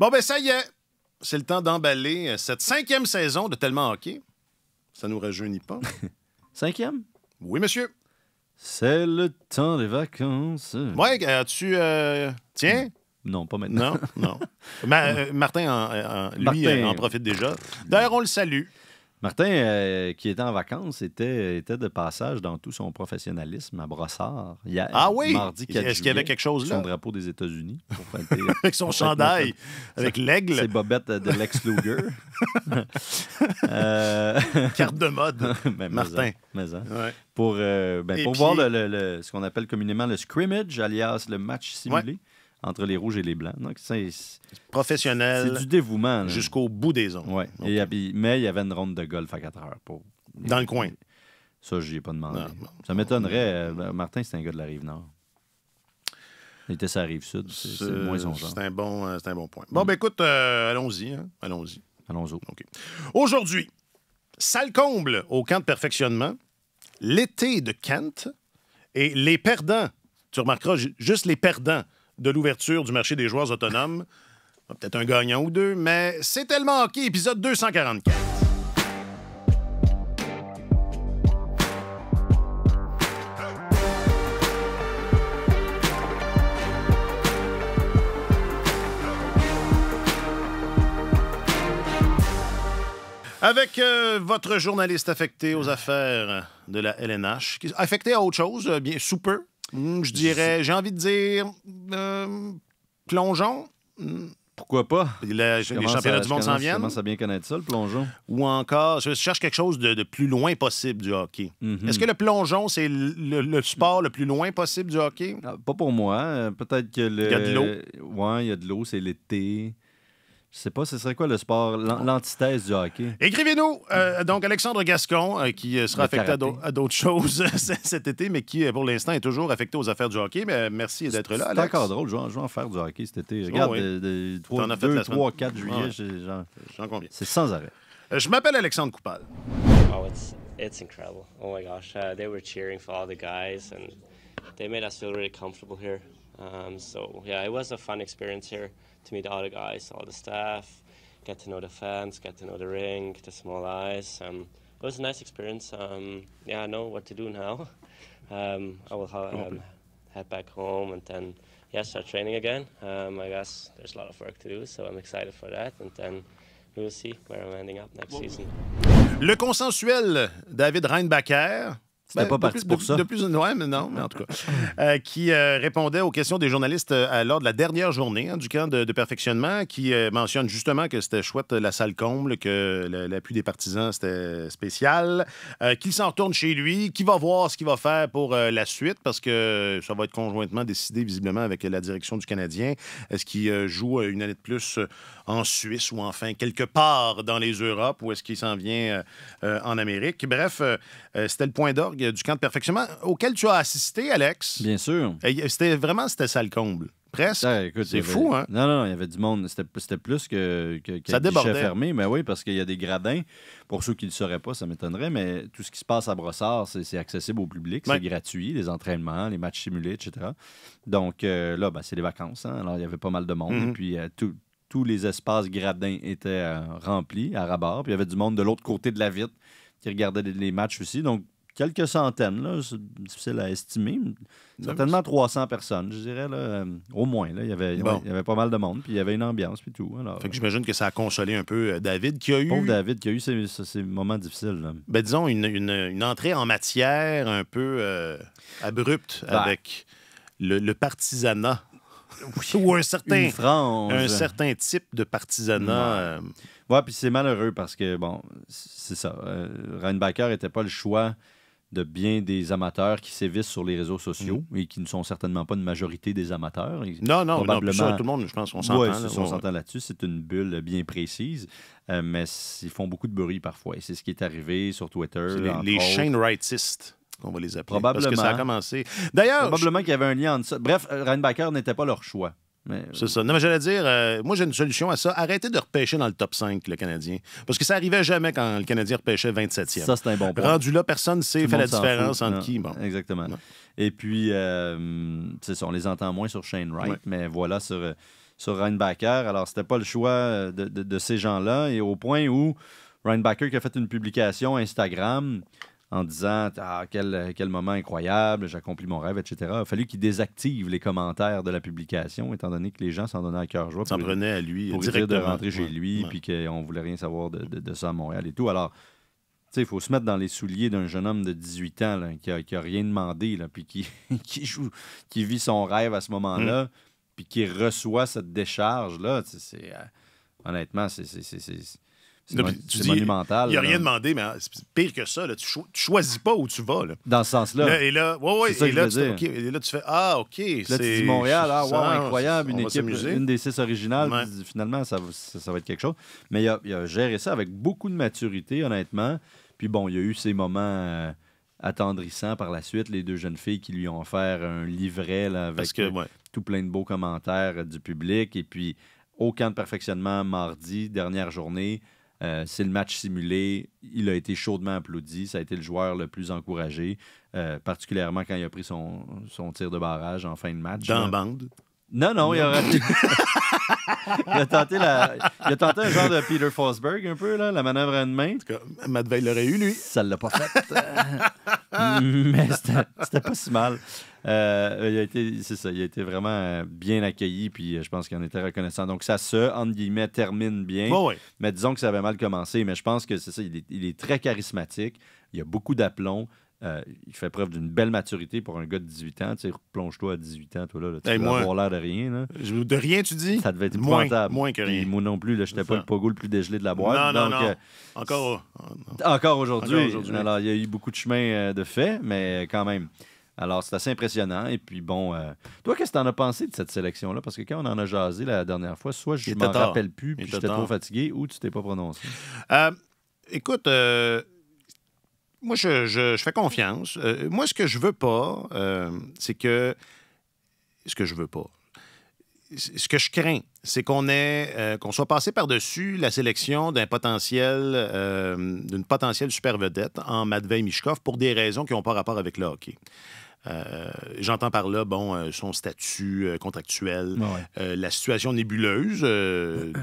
Bon, ben ça y est, c'est le temps d'emballer euh, cette cinquième saison de Tellement Hockey. Ça nous rajeunit pas. cinquième? Oui, monsieur. C'est le temps des vacances. Ouais, as-tu... Euh, tiens? Non, pas maintenant. Non, non. Euh, Martin, lui, en profite déjà. D'ailleurs, on le salue. Martin, euh, qui était en vacances, était, était de passage dans tout son professionnalisme à Brossard. ah oui? Mardi 4 Est-ce qu'il y avait quelque chose là? Son drapeau des États-Unis. avec son chandail, avec l'aigle. C'est bobettes de Lex Luger. Euh, Carte de mode, ben, Martin. Hein, mais hein. Euh, ben, Pour, voir le, ce qu'on appelle communément le scrimmage, alias le match simulé entre les rouges et les blancs. Donc, c'est professionnel. C'est du dévouement. Jusqu'au bout des ongles. Euh, mais il y avait une ronde de golf à 4 heures. Pour... Dans le coin. Ça, je n'y ai pas demandé. ça m'étonnerait. Euh, Martin, c'est un gars de la rive nord. Il était sur la rive sud. C'est moins son euh, C'est un, bon, point. Bon, ben écoute, hein. allons-y. Allons-y. Allons-y. Aujourd'hui, salle comble au camp de perfectionnement, l'été de Kent et les perdants. Tu remarqueras juste les perdants de l'ouverture du marché des joueurs autonomes. Ah, peut-être un gagnant ou deux, mais c'est tellement ok. épisode 244. Avec euh, votre journaliste affecté aux affaires de la LNH, affecté à autre chose, euh, bien, super. Hmm, je dirais, j'ai envie de dire euh, plongeon. Pourquoi pas? les championnats du monde s'en viennent. Je commence à bien connaître ça, le plongeon. Ou encore, je cherche quelque chose de, plus loin possible du hockey. Mhm. Est-ce que le plongeon, c'est le, sport le plus loin possible du hockey? Ah, pas pour moi. Euh, peut-être que le. Il y a de l'eau. Oui, il y a de l'eau, c'est l'été. Je sais pas, ce serait quoi le sport, oh. l'antithèse du hockey? Écrivez-nous! Euh, donc, Alexandre Gascon, euh, qui sera affecté à d'autres choses cet été, mais qui, euh, pour l'instant, est toujours affecté aux affaires du hockey. Mais merci d'être là, C'est encore drôle, je vais, en faire du hockey cet été. Oh Regarde, oh, oui. de, de, de, 3, 3 4 juillet, j'en combien? C'est sans arrêt. je m'appelle Alexandre Coupal. Oh, it's, it's incredible. Oh my gosh, uh, they were cheering for all the guys and they made us feel really comfortable here. Um, so, yeah, it was a fun experience here. to meet all the guys, all the staff, get to know the fans, get to know the ring, the small eyes. Um, it was a nice experience. Um, yeah, I know what to do now. Um, I will um, head back home and then yeah start training again. Um, I guess there's a lot of work to do, so I'm excited for that. And then we will see where I'm ending up next season. Le consensuel David Reinbacher. C'était ben, pas parti pour ça. De plus, ouais, mais non, mais en tout cas. Euh, qui euh, répondait aux questions des journalistes euh, lors de la dernière journée hein, du camp de, de perfectionnement, qui mentionne justement que c'était chouette la salle comble, que l'appui des partisans c'était spécial, qu'il s'en retourne chez lui, qu'il va voir ce qu'il va faire pour la suite, parce que ça va être conjointement décidé visiblement avec la direction du Canadien. Est-ce qu'il joue une année de plus en Suisse ou enfin quelque part dans les Europes ou est-ce qu'il s'en vient euh, euh, en Amérique. Bref, euh, c'était le point d'orgue du camp de perfectionnement auquel tu as assisté, Alex. Bien sûr. C'était vraiment, c'était ça le comble. Presque. Ah, c'est fou, hein? Non, non, il y avait du monde. C'était plus que, que, ça fermé. Mais oui, parce qu'il y a des gradins. Pour ceux qui ne le sauraient pas, ça m'étonnerait, mais tout ce qui se passe à Brossard, c'est accessible au public. C'est gratuit, les entraînements, les matchs simulés, etc. Donc là, ben, c'est les vacances. Hein. Alors, il y avait pas mal de monde. Et mhm. puis, tout, tous les espaces gradins étaient euh, remplis à rabat. Puis il y avait du monde de l'autre côté de la vitre qui regardait les matchs aussi. Donc, quelques centaines, là, c'est difficile à estimer. Certainement 300 personnes, je dirais, là, euh, au moins. Là, il, y avait, y avait pas mal de monde, puis il y avait une ambiance, puis tout. Alors, fait que euh. j'imagine que ça a consolé un peu David, qui a eu... David, qui a eu ces, moments difficiles. Ben, disons, une, entrée en matière un peu abrupte ben. avec... le, partisanat ou un certain, un certain type de partisanat. Euh. Ouais, puis c'est malheureux parce que, bon, c'est ça. Euh, Reinbacher n'était pas le choix de bien des amateurs qui sévissent sur les réseaux sociaux mm. et qui ne sont certainement pas une majorité des amateurs. Non, non, tout le monde, je pense qu'on s'entend. là, on s'entend là-dessus, c'est une bulle bien précise, euh, mais ils font beaucoup de bruit parfois. Et c'est ce qui est arrivé sur Twitter. Les, les chaînes qu'on va les appeler. Parce que ça a commencé. D'ailleurs. Probablement qu'il y avait un lien entre ça. Bref, euh, Reinbacker n'était pas leur choix. C'est euh, ça. Non, mais j'allais dire, euh, moi, j'ai une solution à ça. Arrêtez de repêcher dans le top 5, le Canadien. Parce que ça arrivait jamais quand le Canadien repêchait 27e. Ça, c'est un bon point. Rendu là, personne ne sait, faire la différence entre qui. Exactement. Et puis, c'est ça, on les entend moins sur Shane Wright, mais voilà, sur, sur Reinbacker. Alors, c'était pas le choix de, de ces gens-là. Et au point où Ryan qui a fait une publication Instagram en disant Ah, quel, quel moment incroyable, j'accomplis mon rêve, etc. Il a fallu qu'il désactive les commentaires de la publication, étant donné que les gens s'en donnaient à cœur joie. S'en prenaient à lui, pour de rentrer chez lui, puis qu'on voulait rien savoir de, de, ça à Montréal et tout. Alors, tu sais, il faut se mettre dans les souliers d'un jeune homme de 18 ans qui, a, rien demandé, puis qui, qui, joue, qui vit son rêve à ce moment-là, hum. puis qui reçoit cette décharge-là. C'est, euh, honnêtement, c'est c'est monumental. Il n'a rien demandé, mais hein, pire que ça, tu, choisis pas où tu vas. Dans ce sens-là. et là, et, là tu, fais Ah, OK. Là, tu dis Montréal, ah, incroyable, une équipe, une des six originales. finalement, ça, va être quelque chose. Mais il a, géré ça avec beaucoup de maturité, honnêtement. Puis bon, il y a eu ces moments. Euh, attendrissants par la suite, les deux jeunes filles qui lui ont offert un livret avec tout plein de beaux commentaires euh, du public. Et puis, aucun de perfectionnement, mardi, dernière journée, euh, c'est le match simulé. Il a été chaudement applaudi. Ça a été le joueur le plus encouragé, euh, particulièrement quand il a pris son, tir de barrage en fin de match. Dans bande. Non, non, il, aurait... il a tenté la... il a tenté un genre de Peter Forsberg un peu, là, la manœuvre à une main. En tout cas, Matt l'aurait eu, lui. Ça l'a pas fait. Mais c'était pas si mal. Euh, il a été, c'est ça, il a été vraiment euh, bien accueilli, puis euh, je pense qu'il en était reconnaissant. Donc ça se, entre guillemets, termine bien. Mais disons que ça avait mal commencé, mais je pense que c'est ça, il est, il est très charismatique, il y a beaucoup d'aplomb. Euh, il fait preuve d'une belle maturité pour un gars de 18 ans. Tu sais, plonge-toi à 18 ans, toi, là. tu hey, avoir l'air de rien, De rien, tu dis? Ça devait être moins, Moins que rien. moi non plus, Je n'étais pas le pogo le plus dégelé de la boîte. Non, non, euh, oh, non. encore, encore aujourd'hui. Alors, il y a eu beaucoup de chemin euh, de fait, mais quand même. Alors, c'est assez impressionnant. Et puis, bon, toi, qu'est-ce que tu en as pensé de cette sélection-là? Parce que quand on en a jasé la dernière fois, soit je m'en rappelle plus, puis j'étais trop fatigué, ou tu t'es pas prononcé. écoute, moi, je, je, fais confiance. Euh, moi, ce que je veux pas, euh, c'est que. Ce que je veux pas. Ce que je crains, c'est qu'on euh, qu'on soit passé par-dessus la sélection d'un potentiel, d'une potentielle super vedette en Matvei Mishkov pour des raisons qui n'ont pas rapport avec le hockey. Euh, j'entends par là, bon, euh, son statut euh, contractuel, la situation nébuleuse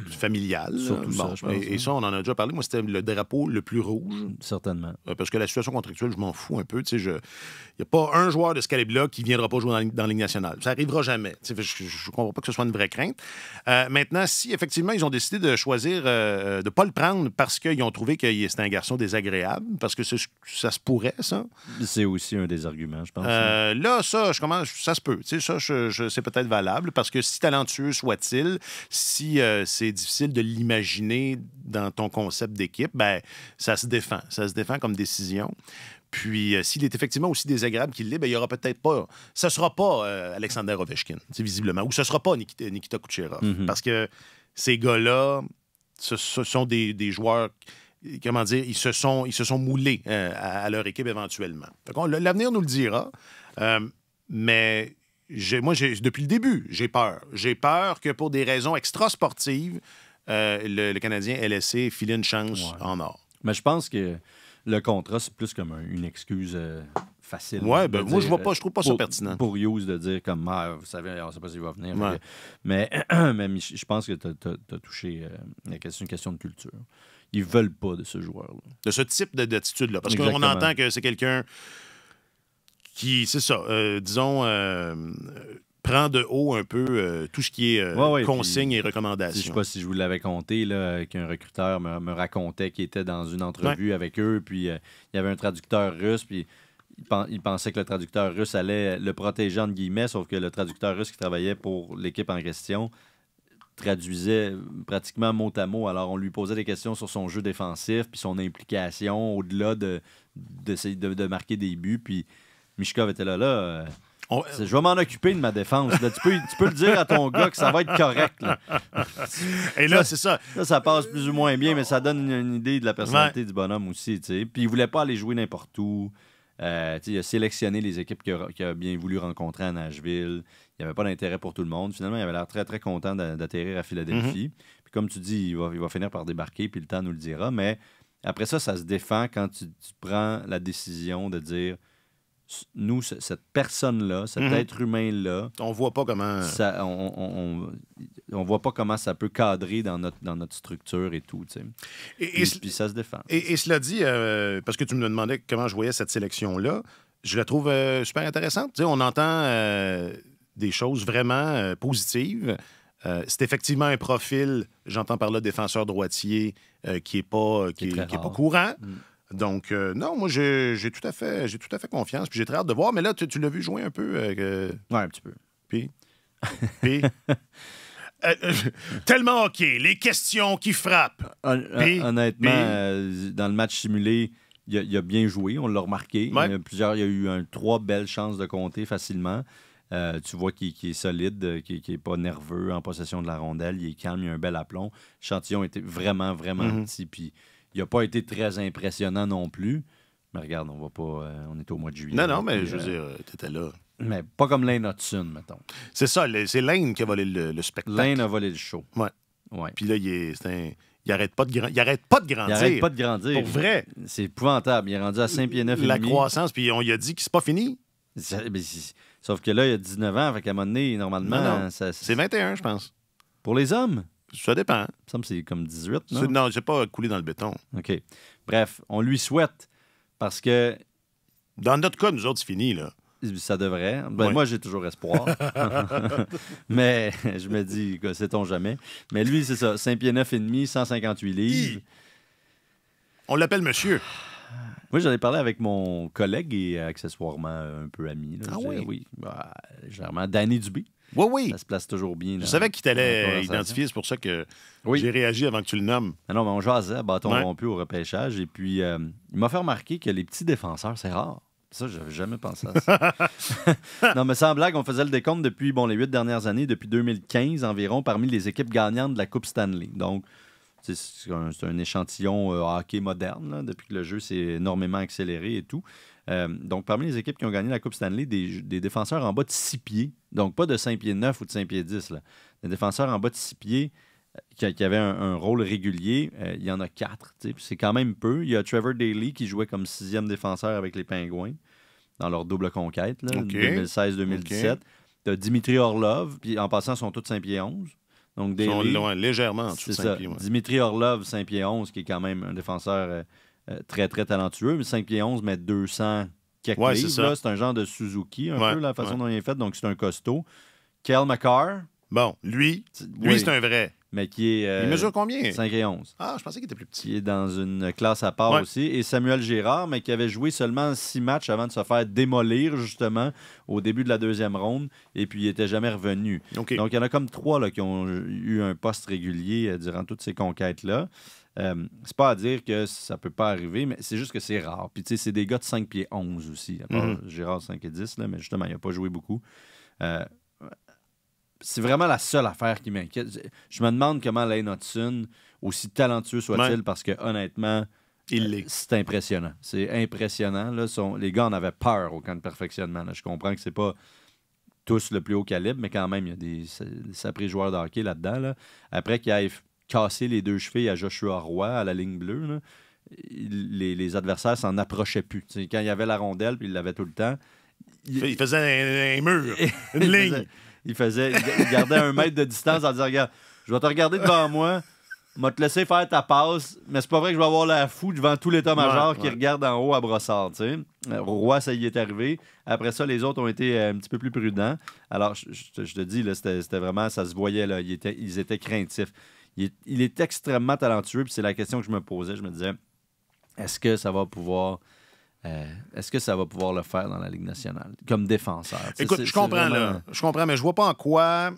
familiale. Surtout ça, et, hein. ça, on en a déjà parlé. Moi, c'était le drapeau le plus rouge. Certainement. parce que la situation contractuelle, je m'en fous un peu. Il n'y a pas un joueur de ce calibre-là qui ne viendra pas jouer dans, la Ligue nationale. Ça n'arrivera jamais. Je ne comprends pas que ce soit une vraie crainte. maintenant, si effectivement, ils ont décidé de choisir de ne pas le prendre parce qu'ils ont trouvé que c'était un garçon désagréable, parce que ça se pourrait, ça. C'est aussi un des arguments, je pense. Hein. Euh, là, ça, je commence, ça se peut. ça, c'est peut-être valable parce que si talentueux soit-il, si euh, c'est difficile de l'imaginer dans ton concept d'équipe, ben ça se défend. Ça se défend comme décision. Puis, euh, s'il est effectivement aussi désagréable qu'il l'est, ben, il n'y aura peut-être pas. Ce ne sera pas Alexander Ovechkin, visiblement, ou ce ne sera pas Nikita, Kucherov. Mhm. Parce que ces gars-là, ce, sont des joueurs comment dire, ils se sont, ils se sont moulés euh, à, leur équipe éventuellement. L'avenir nous le dira, euh, mais moi, depuis le début, j'ai peur. J'ai peur que pour des raisons extra-sportives, euh, le, Canadien ait laissé filer une chance en or. Mais je pense que le contrat, c'est plus comme une excuse facile. Oui, ben, moi, je vois pas, je trouve pas ça pertinent. Pour de dire comme, ah, vous savez, on sait pas s'il va venir. Mais, je pense que tu as, touché. c'est une question de culture ils veulent pas de ce joueur-là. De ce type d'attitude-là. Parce qu'on entend que c'est quelqu'un qui, c'est ça, euh, disons, euh, prend de haut un peu euh, tout ce qui est consignes et recommandations. Je sais pas si je vous l'avais compté, qu'un recruteur me, racontait qu'il était dans une entrevue avec eux, puis il y avait un traducteur russe, puis il pensait que le traducteur russe allait le protéger, de guillemets, sauf que le traducteur russe qui travaillait pour l'équipe en question traduisait pratiquement mot à mot. Alors, on lui posait des questions sur son jeu défensif, puis son implication au-delà de, marquer des buts. Puis Mishkov était là, là. Euh, je vais m'en occuper de ma défense. tu, peux, le dire à ton gars que ça va être correct. Et là, c'est ça. ça passe plus ou moins bien, mais ça donne une, idée de la personnalité du bonhomme aussi. Puis il voulait pas aller jouer n'importe où. Euh, il a sélectionné les équipes qu'il a, bien voulu rencontrer à Nashville il n'y avait pas d'intérêt pour tout le monde. Finalement, il avait l'air très, très content d'atterrir à Philadelphie. Mhm. Puis comme tu dis, il va, finir par débarquer, puis le temps nous le dira. Mais après ça, ça se défend quand tu, prends la décision de dire nous, cette personne-là, cet mhm. être humain-là. On voit pas comment. on, on, voit pas comment ça peut cadrer dans notre, dans notre structure et tout. et, puis ça se défend. Et, cela dit, euh, parce que tu me demandais comment je voyais cette sélection-là, je la trouve euh, super intéressante. on entend. Euh, des choses vraiment euh, positives. Euh, c'est effectivement un profil, j'entends par là défenseur droitier, qui n'est pas, qui est, euh, courant. Mm. Donc, non, moi, j'ai tout, à fait, tout à fait confiance. Puis j'ai très hâte de voir. Mais là, tu, l'as vu jouer un peu. Ouais, un petit peu. Puis. tellement OK. Les questions qui frappent. honnêtement, dans le match simulé, il a, bien joué. On l'a remarqué. Il, y a plusieurs, il y a eu un, trois belles chances de compter facilement. Euh, tu vois qu'il est solide, euh, qu'il n'est pas nerveux en possession de la rondelle. Il est calme, il a un bel aplomb. Chantillon était vraiment, vraiment mm-hmm. petit. Puis il n'a pas été très impressionnant non plus. Mais regarde, on va pas. Euh, on est au mois de juillet. Non, non, mais je veux dire, tu étais là. Mais pas comme Lane mettons. C'est ça, c'est laine qui a volé le, spectacle. laine a volé le show. Ouais. ouais. Puis là, il est, arrête pas de grandir. Il arrête pas de grandir. Il pas de grandir. Pour vrai. C'est épouvantable. Il est rendu à saint pieds neuf La croissance, puis on lui a dit que c'est pas fini. Sauf que là, il y a 19 ans, avec à un moment normalement. c'est 21, je pense. Pour les hommes? Ça dépend. Ça me c'est comme 18, non? non, j'ai pas coulé dans le béton. OK. Bref, on lui souhaite parce que. Dans notre cas, nous autres, c'est fini, là. Ça devrait. Ben, Moi, j'ai toujours espoir. Mais je me dis, cest on jamais. Mais lui, c'est ça, 5 pieds 9,5, et demi, 158 livres. On l'appelle monsieur. Moi, j'en ai parlé avec mon collègue et accessoirement un peu ami. ah oui? oui. Bah, généralement, Danny Dubé. Oui, oui. Ça se place toujours bien. je savais qu'il t'allait identifier, c'est pour ça que j'ai réagi avant que tu le nommes. Ah non, mais on jasait bâton rompu au repêchage. Et puis, euh, il m'a fait remarquer que les petits défenseurs, c'est rare. Ça, j'avais jamais pensé à ça. non, mais sans blague, on faisait le décompte depuis bon, les huit dernières années, depuis 2015 environ, parmi les équipes gagnantes de la Coupe Stanley. Donc, c'est un, échantillon euh, hockey moderne, depuis que le jeu s'est énormément accéléré et tout. Euh, donc, parmi les équipes qui ont gagné la Coupe Stanley, des, défenseurs en bas de 6 pieds, donc pas de 5 pieds 9 ou de 5 pieds 10, là. des défenseurs en bas de 6 pieds euh, qui, avaient un, rôle régulier, il y en a 4. C'est quand même peu. Il y a Trevor Daly qui jouait comme sixième défenseur avec les Pingouins dans leur double conquête, 2016-2017. Tu as Dimitri Orlov, puis en passant, ils sont tous 5 pieds 11. Donc, Ils loin, légèrement en dessous Dimitri Orlov, 5 pieds 11, qui est quand même un défenseur euh, euh, très, très talentueux. Mais 5 pieds 11, mais 200 quelques C'est un genre de Suzuki, un peu, la façon dont il est fait. Donc, c'est un costaud. Kel McCarr. Bon, lui, lui oui. c'est un vrai mais qui est. Euh, il mesure combien 5 et 11. Ah, je pensais qu'il était plus petit. Qui est dans une classe à part aussi. Et Samuel Gérard, mais qui avait joué seulement 6 matchs avant de se faire démolir, justement, au début de la deuxième ronde. Et puis, il n'était jamais revenu. Donc, il y en a comme trois là, qui ont eu un poste régulier euh, durant toutes ces conquêtes-là. Euh, c'est pas à dire que ça ne peut pas arriver, mais c'est juste que c'est rare. Puis, tu sais, c'est des gars de 5 pieds 11 aussi, mhm. Gérard 5 et 10, là, mais justement, il n'a pas joué beaucoup c'est vraiment la seule affaire qui m'inquiète. Je me demande comment Lane Hudson, aussi talentueux soit-il, parce que honnêtement, euh, il C'est impressionnant. C'est impressionnant. Les gars en avaient peur au camp de perfectionnement. Je comprends que c'est pas tous le plus haut calibre, mais quand même, il y a des, sapris joueurs de hockey là-dedans. Après qu'il aille cassé les deux chevilles à Joshua Roy à la ligne bleue, les, adversaires s'en approchaient plus. quand il y avait la rondelle, puis il l'avait tout le temps. Il, faisait un, mur, une ligne. Il faisait, gardait un mètre de distance en disant Regarde, je vais te regarder devant moi, je te laisser faire ta passe, mais c'est pas vrai que je vais avoir la fou devant tout l'état-major qui regardent regarde en haut à brossard. Tu Roi, ça y est arrivé. Après ça, les autres ont été euh, un petit peu plus prudents. Alors, je, te dis, là, c'était, vraiment, ça se voyait, là, ils étaient, craintifs. Il est, il est extrêmement talentueux, puis c'est la question que je me posais. Je me disais, est-ce que ça va pouvoir euh, est-ce que ça va pouvoir le faire dans la Ligue nationale comme défenseur? Écoute, je comprends, là. Je comprends, mais je vois pas en quoi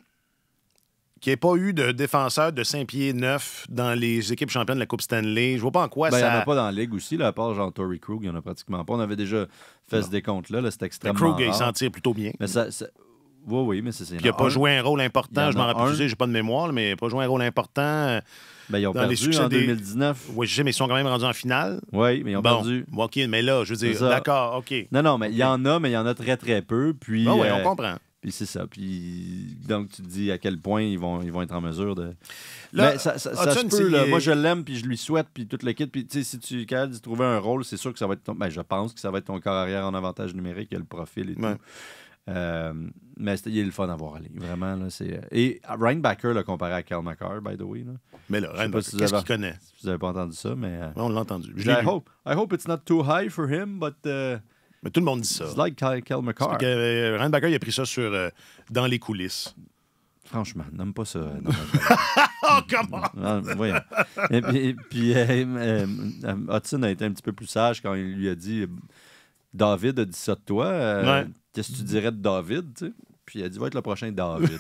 qu'il n'y ait pas eu de défenseur de 5 pieds 9 dans les équipes championnes de la Coupe Stanley. Je vois pas en quoi ben, ça. Il n'y en a pas dans la Ligue aussi, à part genre Tory Krug, il n'y en a pratiquement pas. On avait déjà fait ce décompte-là. -là, C'était extrêmement. Krug, il s'en tire plutôt bien. Mais ça, Oui, oui, mais c'est. Il n'a pas joué un rôle important. Je m'en rappelle, je n'ai pas de mémoire, mais il n'a pas joué un rôle important ben, ils ont perdu les en 2019. Oui, je sais, mais ils sont quand même rendus en finale. Oui, mais ils ont bon. perdu. OK, mais là, je veux dire, d'accord, OK. Non, non, mais il y en a, mais il y en a très, très peu. Puis, oui, on euh, comprend. Puis c'est ça. Puis donc, tu te dis à quel point ils vont, ils vont être en mesure de. mais ben, ça, ça, peut, Moi, je l'aime, puis je lui souhaite, puis toute l'équipe. Puis, tu sais, si tu es trouver un rôle, c'est sûr que ça va être ton. Ben, je pense que ça va être ton carrière en avantage numérique, il le profil et tout. Euh, mais c'était il est le fun à voir aller. Vraiment, là, c'est... Et Ryan Backer l'a comparé à Cal McCarr, by the way. Mais là, Ryan si qu'est-ce qu'il connaît? Si vous n'avez pas entendu ça, mais... Euh, on l'a entendu. Je I, hope, I hope it's not too high for him, but... Euh, mais tout le monde dit ça. c'est like Cal, McCarr. Que, Ryan Backer, il a pris ça sur Dans les coulisses. Franchement, n'aime pas ça. oh, comment? oui. Et puis, Hudson a été un petit peu plus sage quand il lui a dit... David a dit ça de toi. ouais. Qu'est-ce que tu dirais de David? Tu sais? Puis il a dit, va être le prochain David.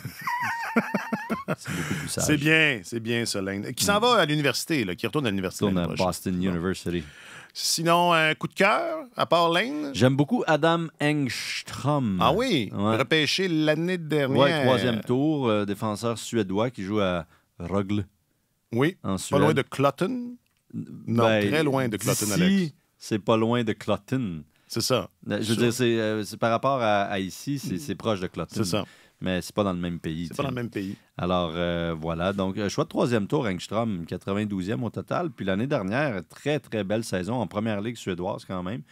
c'est beaucoup plus C'est bien, c'est bien, Solène. Qui s'en mm. va à l'université, qui retourne à l'université. Retourne à Boston University. Sinon, un coup de cœur, à part Lane. J'aime beaucoup Adam Engstrom. Ah oui, repêché l'année dernière. Oui, troisième tour, euh, défenseur suédois qui joue à Rogle. Oui, en pas loin de Clotten. Non, ben, très loin de Clotten, Alex. C'est pas loin de Clotten. C'est ça. Euh, je veux dire, euh, c'est, par rapport à, ici, mm. c'est, proche de Clotting. C'est ça. Mais c'est pas dans le même pays. C'est pas dans le même pays. Alors, euh, voilà. Donc, choix de troisième tour, Engström, 92e au total. Puis l'année dernière, très, très belle saison en première ligue suédoise quand même.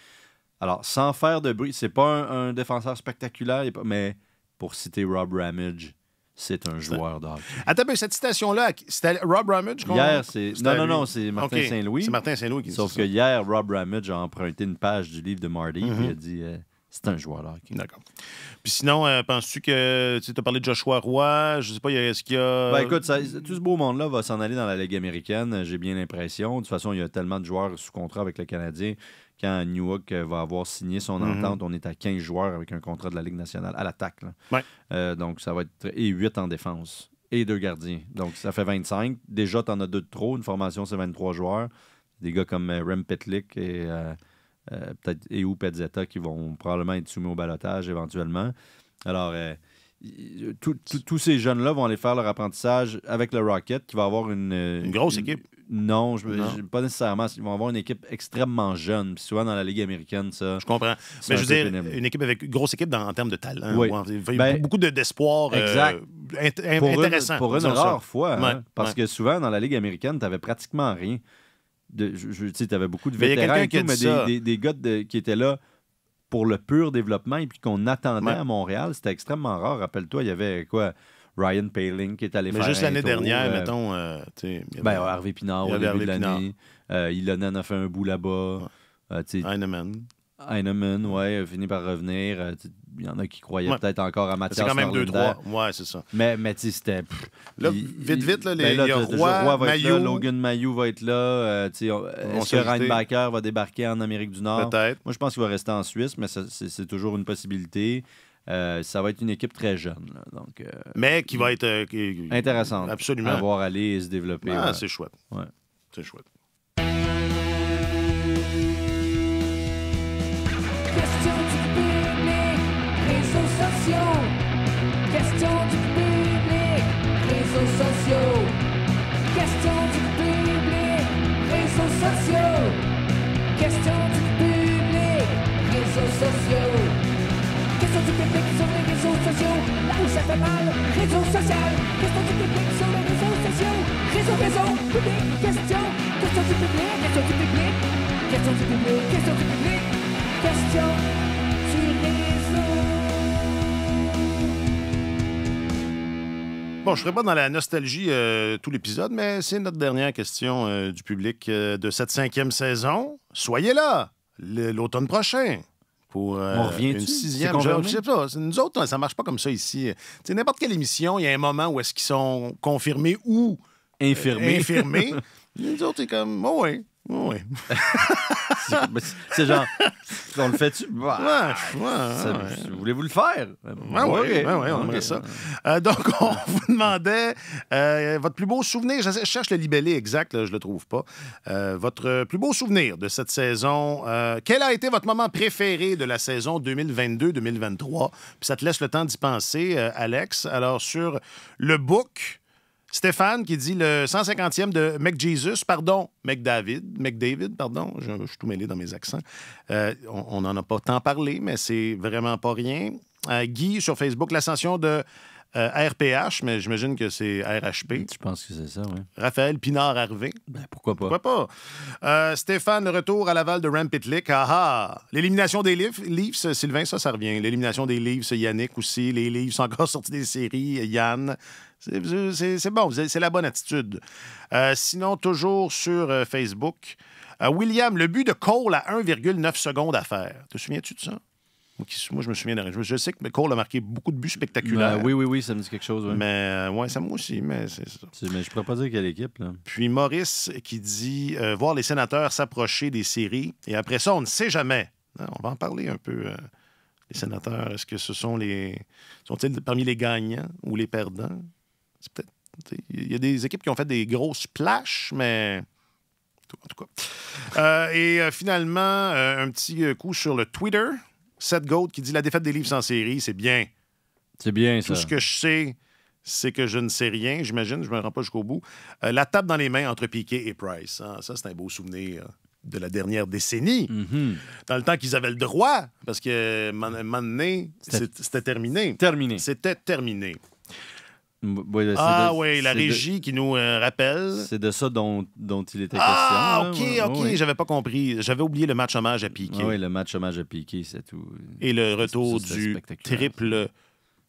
Alors, sans faire de bruit, c'est pas un, défenseur spectaculaire, mais pour citer Rob Ramage, c'est un joueur d'hockey. Attends, cette citation-là, c'était Rob Ramage qu'on Hier, c'est. Non, non, non, c'est Martin Saint-Louis. C'est Martin Saint-Louis qui dit Sauf que hier, Rob Ramage a emprunté une page du livre de Marty et mhm. il a dit. Euh, c'est un joueur d'hockey. D'accord. Puis sinon, euh, penses-tu que tu as parlé de Joshua Roy Je sais pas, est-ce qu'il y a. Ben écoute, tout ce beau monde-là va s'en aller dans la Ligue américaine, j'ai bien l'impression. De toute façon, il y a tellement de joueurs sous contrat avec le Canadien quand York euh, va avoir signé son mhm. entente, on est à 15 joueurs avec un contrat de la Ligue nationale à l'attaque. Euh, donc, ça va être. Et 8 en défense. Et deux gardiens. Donc, ça fait 25. Déjà, tu en as deux de trop. Une formation, c'est 23 joueurs. Des gars comme euh, Rem Petlik et. peut-être et ou Petzetta qui vont probablement être soumis au balotage éventuellement. Alors, euh, tous ces jeunes-là vont aller faire leur apprentissage avec le Rocket, qui va avoir une. Euh, grosse équipe. Non, pas nécessairement. Ils vont avoir une équipe extrêmement jeune. souvent, dans la Ligue américaine, ça. Je comprends. Mais je veux dire, une équipe avec, grosse équipe en termes de talent. Ben, beaucoup d'espoir. De, euh, exact. intéressant. pour une rare fois. Hein, parce que souvent, dans la Ligue américaine, tu n'avais pratiquement rien. je, tu avais beaucoup de vétérans, et des, gars qui étaient là pour le pur développement et puis qu'on attendait à Montréal, c'était extrêmement rare. Rappelle-toi, il y avait quoi Ryan Paling qui est allé Mais juste l'année dernière, euh, mettons. Euh, ben, Harvey Pinard au début de l'année. Euh, Ilonen a fait un bout là-bas. Ouais. Euh, Heinemann. Heinemann, ouais, a fini par revenir il y en a qui croyaient peut-être encore à Mathias. C'est quand même deux 3 Ouais, c'est ça. Mais, c'était. Là, vite, vite, là, les, ben être là, Logan Mayou va être là. Euh, est-ce que Reinbacher va débarquer en Amérique du Nord? Peut-être. Moi, je pense qu'il va rester en Suisse, mais c'est toujours une possibilité. Euh, ça va être une équipe très jeune. donc, euh, mais qui va être intéressante. Absolument. À voir aller et se développer. Ah, c'est chouette. Ouais. C'est chouette. Question du public, réseaux sociaux. Question du public sur les réseaux sociaux. Là où ça fait mal, réseau social. Question du public sur les réseaux sociaux. Réseau, réseau, public, question. Question du public, question du public. Question du public, question du public. Question du réseau. Bon, je ne serai pas dans la nostalgie euh, tout l'épisode, mais c'est notre dernière question euh, du public euh, de cette cinquième saison. Soyez là l'automne prochain pour on une sixième. Je, sais pas. Nous autres, ça marche pas comme ça ici. C'est n'importe quelle émission, il y a un moment où est-ce qu'ils sont confirmés ou infirmés. infirmés. Nous autres, c'est comme, oh ouais oui. c'est genre, on le fait-tu? Bah, ouais, Voulez-vous le faire? Ah oui, oui, on aimerait ça. Euh, donc, on vous demandait euh, votre plus beau souvenir. Je cherche le libellé exact, je le trouve pas. Euh, votre plus beau souvenir de cette saison. quel a été votre moment préféré de la saison 2022-2023? Puis ça te laisse le temps d'y penser, Alex. Alors, sur le book Stéphane qui dit le 150e de McJesus, pardon, McDavid, McDavid, pardon, je, suis tout mêlé dans mes accents. Euh, on n'en a pas tant parlé, mais c'est vraiment pas rien. Euh, Guy sur Facebook, l'ascension de RPH, euh, mais j'imagine que c'est RHP. Je pense que c'est ça, oui. Raphaël Pinard Harvey. Ben, pourquoi pas? Pourquoi pas? Stéphane, retour à l'aval de Rampitlick. Ah, ah L'élimination des Leafs, Sylvain, ça, ça revient. L'élimination des Leafs, Yannick aussi. Les Leafs encore sortis des séries, Yann. C'est bon, c'est la bonne attitude. Euh, sinon, toujours sur euh, Facebook, euh, William, le but de Cole à 1,9 secondes à faire. Te souviens-tu de ça? Moi, je me souviens de rien. Je sais que Cole a marqué beaucoup de buts spectaculaires. Ben, oui, oui, oui, ça me dit quelque chose. Mais ouais, ça moi aussi, mais c'est ça. Mais je pourrais pas dire quelle équipe. Là. Puis Maurice qui dit voir les sénateurs s'approcher des séries et après ça, on ne sait jamais. on va en parler un peu. les sénateurs, est-ce que ce sont les. sont-ils parmi les gagnants ou les perdants? Il y a des équipes qui ont fait des grosses plages mais. En tout cas. Euh, et euh, finalement, euh, un petit coup sur le Twitter. Seth Gold qui dit La défaite des livres sans série, c'est bien. C'est bien, ça. Tout ce que je sais, c'est que je ne sais rien, j'imagine. Je ne me rends pas jusqu'au bout. la table dans les mains entre Piquet et Price. Hein. ça, c'est un beau souvenir de la dernière décennie, mm-hmm. dans le temps qu'ils avaient le droit, parce que un c'était terminé. Terminé. C'était terminé. Ben, ah oui, la régie qui nous euh, rappelle. C'est de ça dont, dont, il était ah, question. Ah, OK, OK, j'avais pas compris. J'avais oublié le match hommage à Piqué. Ah oui, le match hommage à Piqué, c'est tout. Et le retour du triple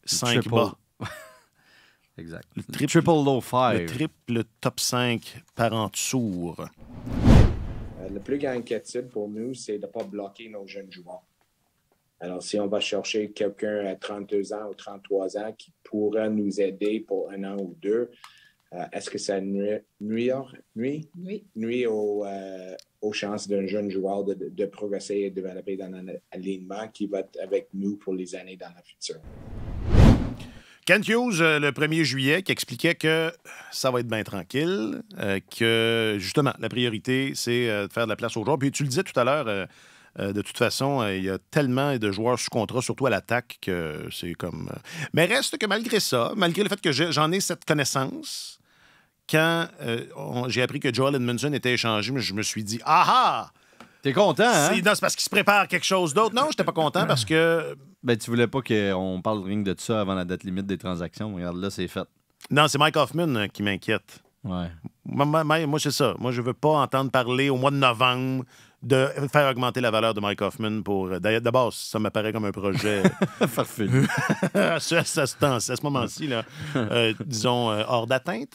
5 bas. exact. Le triple, low Le triple top 5 par en dessous. Euh, le plus grand inquiétude pour nous, c'est de ne pas bloquer nos jeunes joueurs. Alors, si on va chercher quelqu'un à 32 ans ou 33 ans qui pourra nous aider pour un an ou deux, euh, est-ce que ça nuit, nuit, nuit, nuit euh, aux chances d'un jeune joueur de, progresser et de développer dans un alignement qui va être avec nous pour les années dans le futur? Kent Hughes, euh, le 1er juillet, qui expliquait que ça va être bien tranquille, que justement, la priorité, c'est de faire de la place aux joueurs. Puis tu le disais tout à l'heure, euh, de toute façon, euh, il y a tellement de joueurs sous contrat, surtout à l'attaque, que c'est comme. Euh, mais reste que malgré ça, malgré le fait que j'en ai cette connaissance, quand j'ai appris que Joel Edmondson était échangé, je me suis dit Ah ah! T'es content, hein? C'est, parce qu'il se prépare quelque chose d'autre. Non, j'étais pas content parce que. Ben, tu voulais pas qu'on parle rien de ça avant la date limite des transactions. Regarde, là, c'est fait. Non, c'est Mike Hoffman qui m'inquiète. Ouais. Moi, moi c'est ça. Moi, je veux pas entendre parler au mois de novembre de faire augmenter la valeur de Mike Hoffman pour. D'abord, ça m'apparaît comme un projet. Farfelu. à ce, moment-ci, là, euh, disons, euh, hors d'atteinte.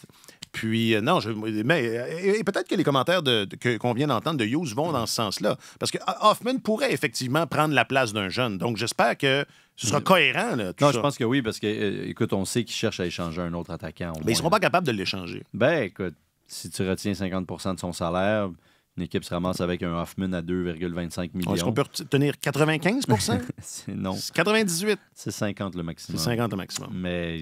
Puis, euh, non, je, mais et, peut-être que les commentaires qu'on vient d'entendre de Hughes vont dans ce sens-là. Parce que Hoffman pourrait effectivement prendre la place d'un jeune. Donc, j'espère que ce sera cohérent, là, Non, je pense que oui, parce que, écoute, on sait qu'il cherche à échanger un autre attaquant. mais ils ne seront pas capables de l'échanger. Ben, écoute, si tu retiens 50 de son salaire, une équipe se ramasse avec un Hoffman à 2,25 millions. Est-ce qu'on peut tenir 95 Non. 98 C'est 50 le maximum. C'est 50 le maximum. Mais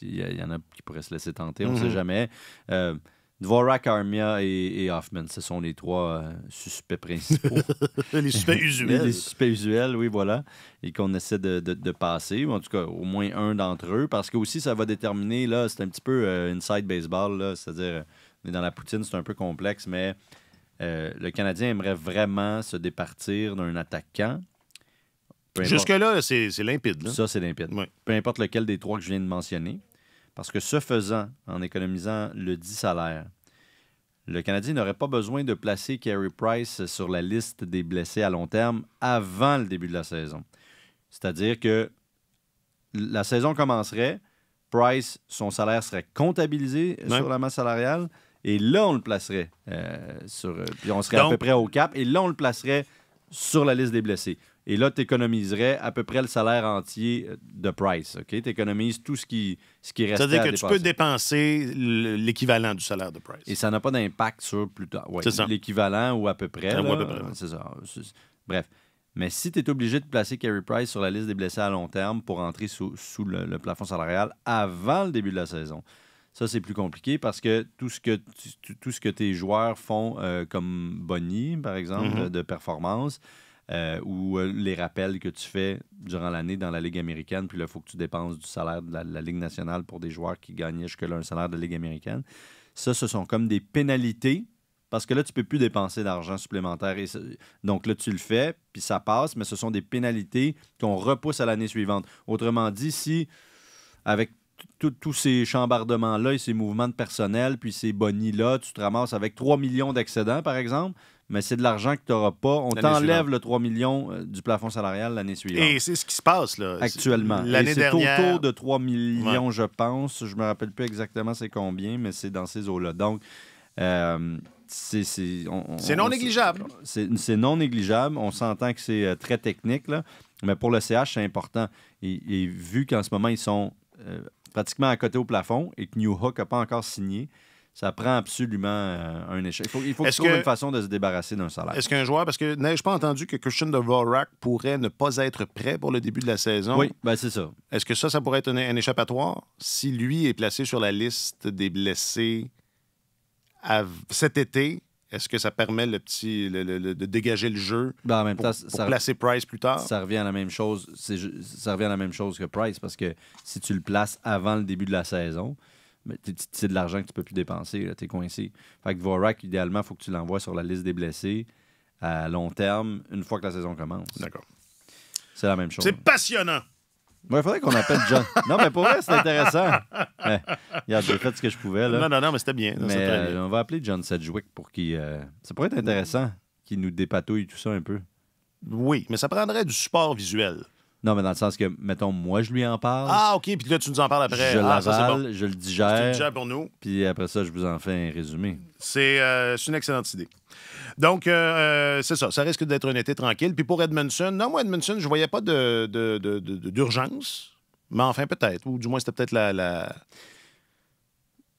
il y, en a qui pourraient se laisser tenter, on ne mm-hmm. sait jamais. Euh, Dvorak, Armia et, Hoffman, ce sont les trois euh, suspects principaux. les suspects usuels. les suspects usuels, oui, voilà. Et qu'on essaie de, de, de, passer, en tout cas, au moins un d'entre eux, parce que aussi, ça va déterminer, là, c'est un petit peu euh, inside baseball, c'est-à-dire, on est dans la poutine, c'est un peu complexe, mais euh, le Canadien aimerait vraiment se départir d'un attaquant. Jusque-là, c'est limpide. Ça, c'est limpide. Peu importe lequel des trois que je viens de mentionner. Parce que ce faisant, en économisant le dit salaire, le Canadien n'aurait pas besoin de placer Carey Price sur la liste des blessés à long terme avant le début de la saison. C'est-à-dire que la saison commencerait, Price, son salaire serait comptabilisé sur la masse salariale. Et là, on le placerait euh, sur. Euh, puis on serait à peu près au cap. Et là, on le placerait sur la liste des blessés. Et là, tu économiserais à peu près le salaire entier euh, de Price. OK? Tu économises tout ce qui, ce qui reste. C'est-à-dire que tu peux dépenser l'équivalent du salaire de Price. Et ça n'a pas d'impact sur plus tard. ça. l'équivalent ou à peu près. C'est ça. Bref. Mais si tu es obligé de placer Carey Price sur la liste des blessés à long terme pour entrer sous, le, plafond salarial avant le début de la saison, ça, c'est plus compliqué parce que tout ce que, tout ce que tes joueurs font euh, comme Bonnie, par exemple, mhm. de performance, euh, ou euh, les rappels que tu fais durant l'année dans la Ligue américaine, puis là, il faut que tu dépenses du salaire de la, Ligue nationale pour des joueurs qui gagnaient jusque-là un salaire de la Ligue américaine. Ça, ce sont comme des pénalités parce que là, tu ne peux plus dépenser d'argent supplémentaire. Et donc là, tu le fais, puis ça passe, mais ce sont des pénalités qu'on repousse à l'année suivante. Autrement dit, si avec tous ces chambardements-là et ces mouvements de personnel, puis ces bonnies-là, tu te ramasses avec 3 millions d'excédents, par exemple, mais c'est de l'argent que tu n'auras pas. On t'enlève le 3 millions euh, du plafond salarial l'année suivante. Et c'est ce qui se passe, là. Actuellement. L'année dernière. C'est autour de 3 millions, je pense. Je me rappelle plus exactement c'est combien, mais c'est dans ces eaux-là. Donc, euh, c'est... c'est non négligeable. C'est non négligeable. On s'entend que c'est euh, très technique, là. Mais pour le CH, c'est important. Et, vu qu'en ce moment, ils sont pratiquement à côté au plafond et que New n'a pas encore signé, ça prend absolument euh, un échec. Il faut, trouver une façon de se débarrasser d'un salaire. Est-ce qu'un joueur, parce que n'ai-je pas entendu que Christian de pourrait ne pas être prêt pour le début de la saison? Oui, ben, c'est ça. Est-ce que ça, ça pourrait être un, échappatoire si lui est placé sur la liste des blessés cet été est-ce que ça permet le petit de dégager le jeu Bah en même temps, ça, placer Price plus tard? Ça revient à la même chose. Ça la même chose que Price parce que si tu le places avant le début de la saison, c'est de l'argent que tu peux plus dépenser. Tu es coincé. Fait que Vorak, idéalement, il faut que tu l'envoies sur la liste des blessés à long terme une fois que la saison commence. D'accord. C'est la même chose. C'est passionnant il faudrait qu'on appelle John. non, mais pour vrai, c'est intéressant. j'ai fait ce que je pouvais. Là. Non, non, non, mais c'était bien. mais, euh, on va appeler John Sedgwick pour qu'il. Euh, ça pourrait être intéressant qu'il nous dépatouille tout ça un peu. Oui, mais ça prendrait du support visuel. Non, mais dans le sens que, mettons, moi, je lui en parle. Ah, OK, puis là, tu nous en parles après. Je ah, l'avale, je le digère. Tu le pour nous. Puis après ça, je vous en fais un résumé. C'est euh, une excellente idée. Donc, euh, euh, c'est ça. Ça risque d'être un été tranquille. Puis pour Edmondson, non, moi, Edmondson, je voyais pas d'urgence. De, de, mais enfin, peut-être. Ou du moins, c'était peut-être la... la...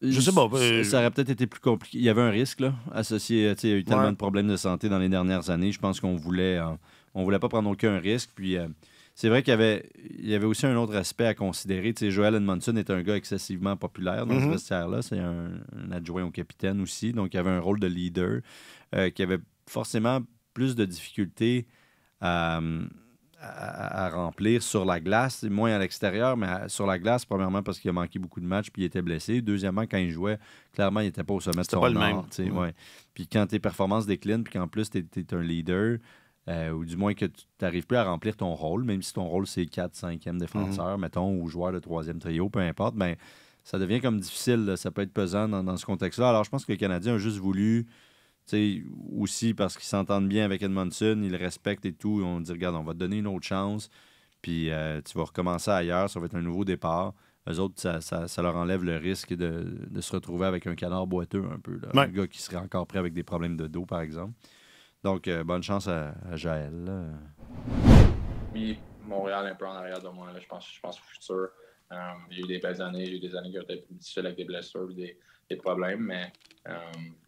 Je sais pas. Ça aurait peut-être été plus compliqué. Il y avait un risque là, associé. Il y a eu tellement de problèmes de santé dans les dernières années. Je pense qu'on voulait, on voulait pas prendre aucun risque. Puis c'est vrai qu'il y avait, il y avait aussi un autre aspect à considérer. Tu sais, Joel Edmondson est un gars excessivement populaire dans ce mhm. vestiaire-là. C'est un, adjoint au capitaine aussi. Donc, il avait un rôle de leader euh, qui avait forcément plus de difficultés à, remplir sur la glace, moins à l'extérieur, mais sur la glace, premièrement parce qu'il a manqué beaucoup de matchs puis il était blessé. Deuxièmement, quand il jouait, clairement, il n'était pas au sommet de son pas le même. Mhm. Puis quand tes performances déclinent, puis qu'en plus, tu es, un leader, euh, ou du moins que tu n'arrives plus à remplir ton rôle, même si ton rôle c'est 4, 5e défenseur, mhm. mettons, ou joueur de troisième trio, peu importe, ben, ça devient comme difficile, ça peut être pesant dans, ce contexte-là. Alors je pense que les Canadiens ont juste voulu, aussi parce qu'ils s'entendent bien avec Edmondson, ils le respectent et tout, on dit, regarde, on va te donner une autre chance, puis euh, tu vas recommencer ailleurs, ça va être un nouveau départ. Eux autres, ça, leur enlève le risque de, se retrouver avec un canard boiteux un peu. Un gars qui serait encore prêt avec des problèmes de dos, par exemple. Donc, euh, bonne chance à, Jaël. Oui, Montréal est un peu en arrière de moi. Là. Je, pense, je pense au futur. Euh, il y a eu des belles années, il y a eu des années qui ont été plus difficiles avec des blessures, des, des problèmes, mais euh,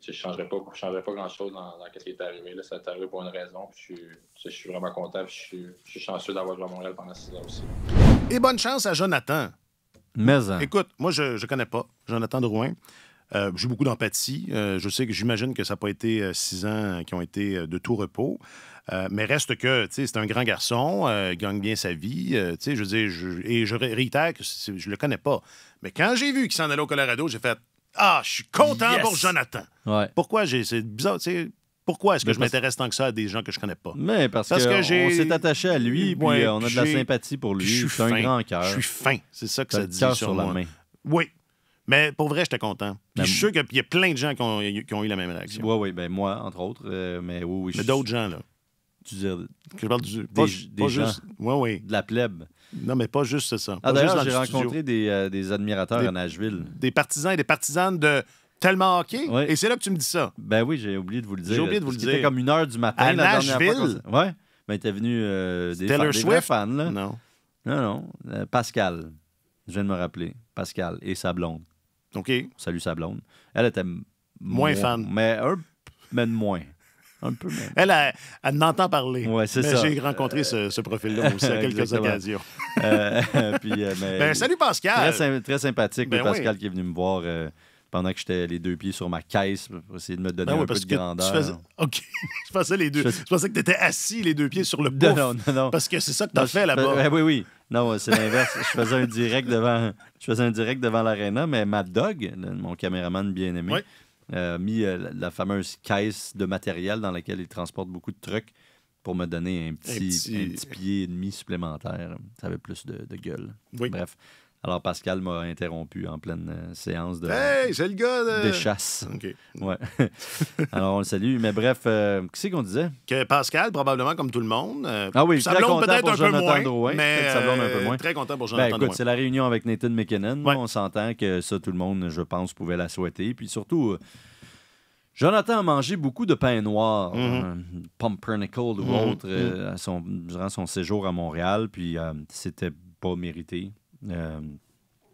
je ne changerais pas, pas grand-chose dans, ce qui est arrivé. Là. Ça est arrivé pour une raison. je, suis vraiment content. je, suis, chanceux d'avoir joué à Montréal pendant six ans aussi. Et bonne chance à Jonathan. Mais, hein. Écoute, moi, je ne connais pas Jonathan Drouin. Euh, j'ai beaucoup d'empathie. Euh, je sais que j'imagine que ça n'a pas été euh, six ans qui ont été de tout repos. mais reste que, tu sais c'est un grand garçon, il gagne bien sa vie, sais je veux dire, et je réitère que je le connais pas. Mais quand j'ai vu qu'il s'en allait au Colorado, j'ai fait Ah, je suis content pour Jonathan. Pourquoi j'ai. C'est bizarre, tu pourquoi est-ce que ben, je m'intéresse tant que ça à des gens que je connais pas? Mais parce, que, on s'est attaché à lui, puis on a de la sympathie pour lui. C'est un grand cœur. Je suis fin, c'est ça que ça dit sur, sur, la moi. main. Oui, mais pour vrai, j'étais content. Puis ben, je suis sûr qu'il y a plein de gens qui ont, qui ont eu la même réaction. Oui, oui, ben moi, entre autres. Euh, mais oui, oui. Mais d'autres gens, là. Tu veux dire. Que je parle du, des, pas, gens. Juste, ouais, ouais. De la plèbe. Non, mais pas juste ça. Ah, D'ailleurs, j'ai rencontré des, euh, des, admirateurs à Nashville. Des partisans et des partisanes de tellement hockey. Et c'est là que tu me dis ça. Ben oui, j'ai oublié de vous le dire. J'ai oublié de vous le dire. C'était comme une heure du matin. À Nashville? Oui? ouais. Ben, t'es venu euh, des, Taylor Swift? là. Non. Non, non. Pascal. Je viens de me rappeler. Pascal et sa blonde. OK. Salut sa Elle était moins, fan. Mais un peu moins. Un peu moins. Elle, a, elle n'entend parler. Oui, c'est mais J'ai rencontré ce, profil-là euh, aussi à quelques occasions. Euh, puis, euh, mais, ben, salut Pascal! Très, sympathique, ben Pascal qui est venu me voir pendant que j'étais les deux pieds sur ma caisse pour essayer de me donner ben un peu de grandeur. OK. je pensais les que tu étais assis les deux pieds sur le pouf. Non, non, non. Parce que c'est ça que tu as fait là-bas. Ben oui, oui. Non, c'est l'inverse. je faisais un direct devant je faisais un direct devant l'aréna, mais Mad Dog, mon caméraman bien-aimé, euh, a mis euh, la fameuse caisse de matériel dans laquelle il transporte beaucoup de trucs pour me donner un petit, pied et demi supplémentaire. Ça avait plus de, de gueule. Bref. Alors Pascal m'a interrompu en pleine euh, séance de, hey, c'est le gars de... chasse. OK. Ouais. Alors on le salue. Mais bref, euh, qu'est-ce qu'on disait? Que Pascal, probablement comme tout le monde. Euh, ah oui, très content pour Jonathan Drouin. un peu euh, moins. Très content pour ben, Jonathan écoute, C'est la réunion avec Nathan McKinnon. On s'entend que ça, tout le monde, je pense, pouvait la souhaiter. Puis surtout... Jonathan a mangé beaucoup de pain noir, mm -hmm. ou mhm. autre, mhm. durant son séjour à Montréal, puis c'était pas mérité. Euh,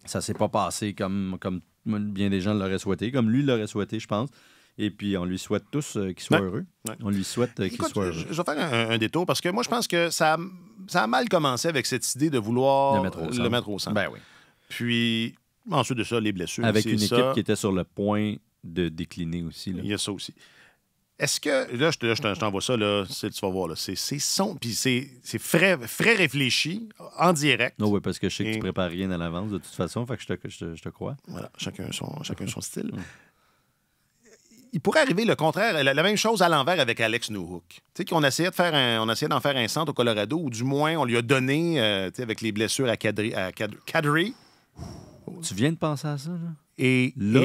ça s'est pas passé comme, comme bien des gens l'auraient souhaité, comme lui l'aurait souhaité, je pense. Et puis, on lui souhaite tous euh, qu'il soit heureux. On lui souhaite euh, qu'il soit heureux. Je vais faire un, détour parce que moi, je pense que ça a, ça a mal commencé avec cette idée de vouloir le mettre au centre. Ben oui. Puis, ensuite de ça, les blessures. Avec une équipe qui était sur le point de décliner aussi. Il y a ça aussi. Est-ce que, là, je, t'envoie ça, là, tu vas voir, là, c'est, son, puis c'est, c'est frais, réfléchi, en direct. Non, ah oui, parce que je sais que tu prépares rien à l'avance, de toute façon, fait que je te, crois. Voilà, chacun son, chacun son style. Mm. il pourrait arriver le contraire, la, même chose à l'envers avec Alex Newhook. Tu sais qu'on essayait de faire on essayait d'en faire un centre au Colorado, ou du moins on lui a donné, euh, tu sais, avec les blessures à Cadry... à tu viens de penser à ça, là? Et là,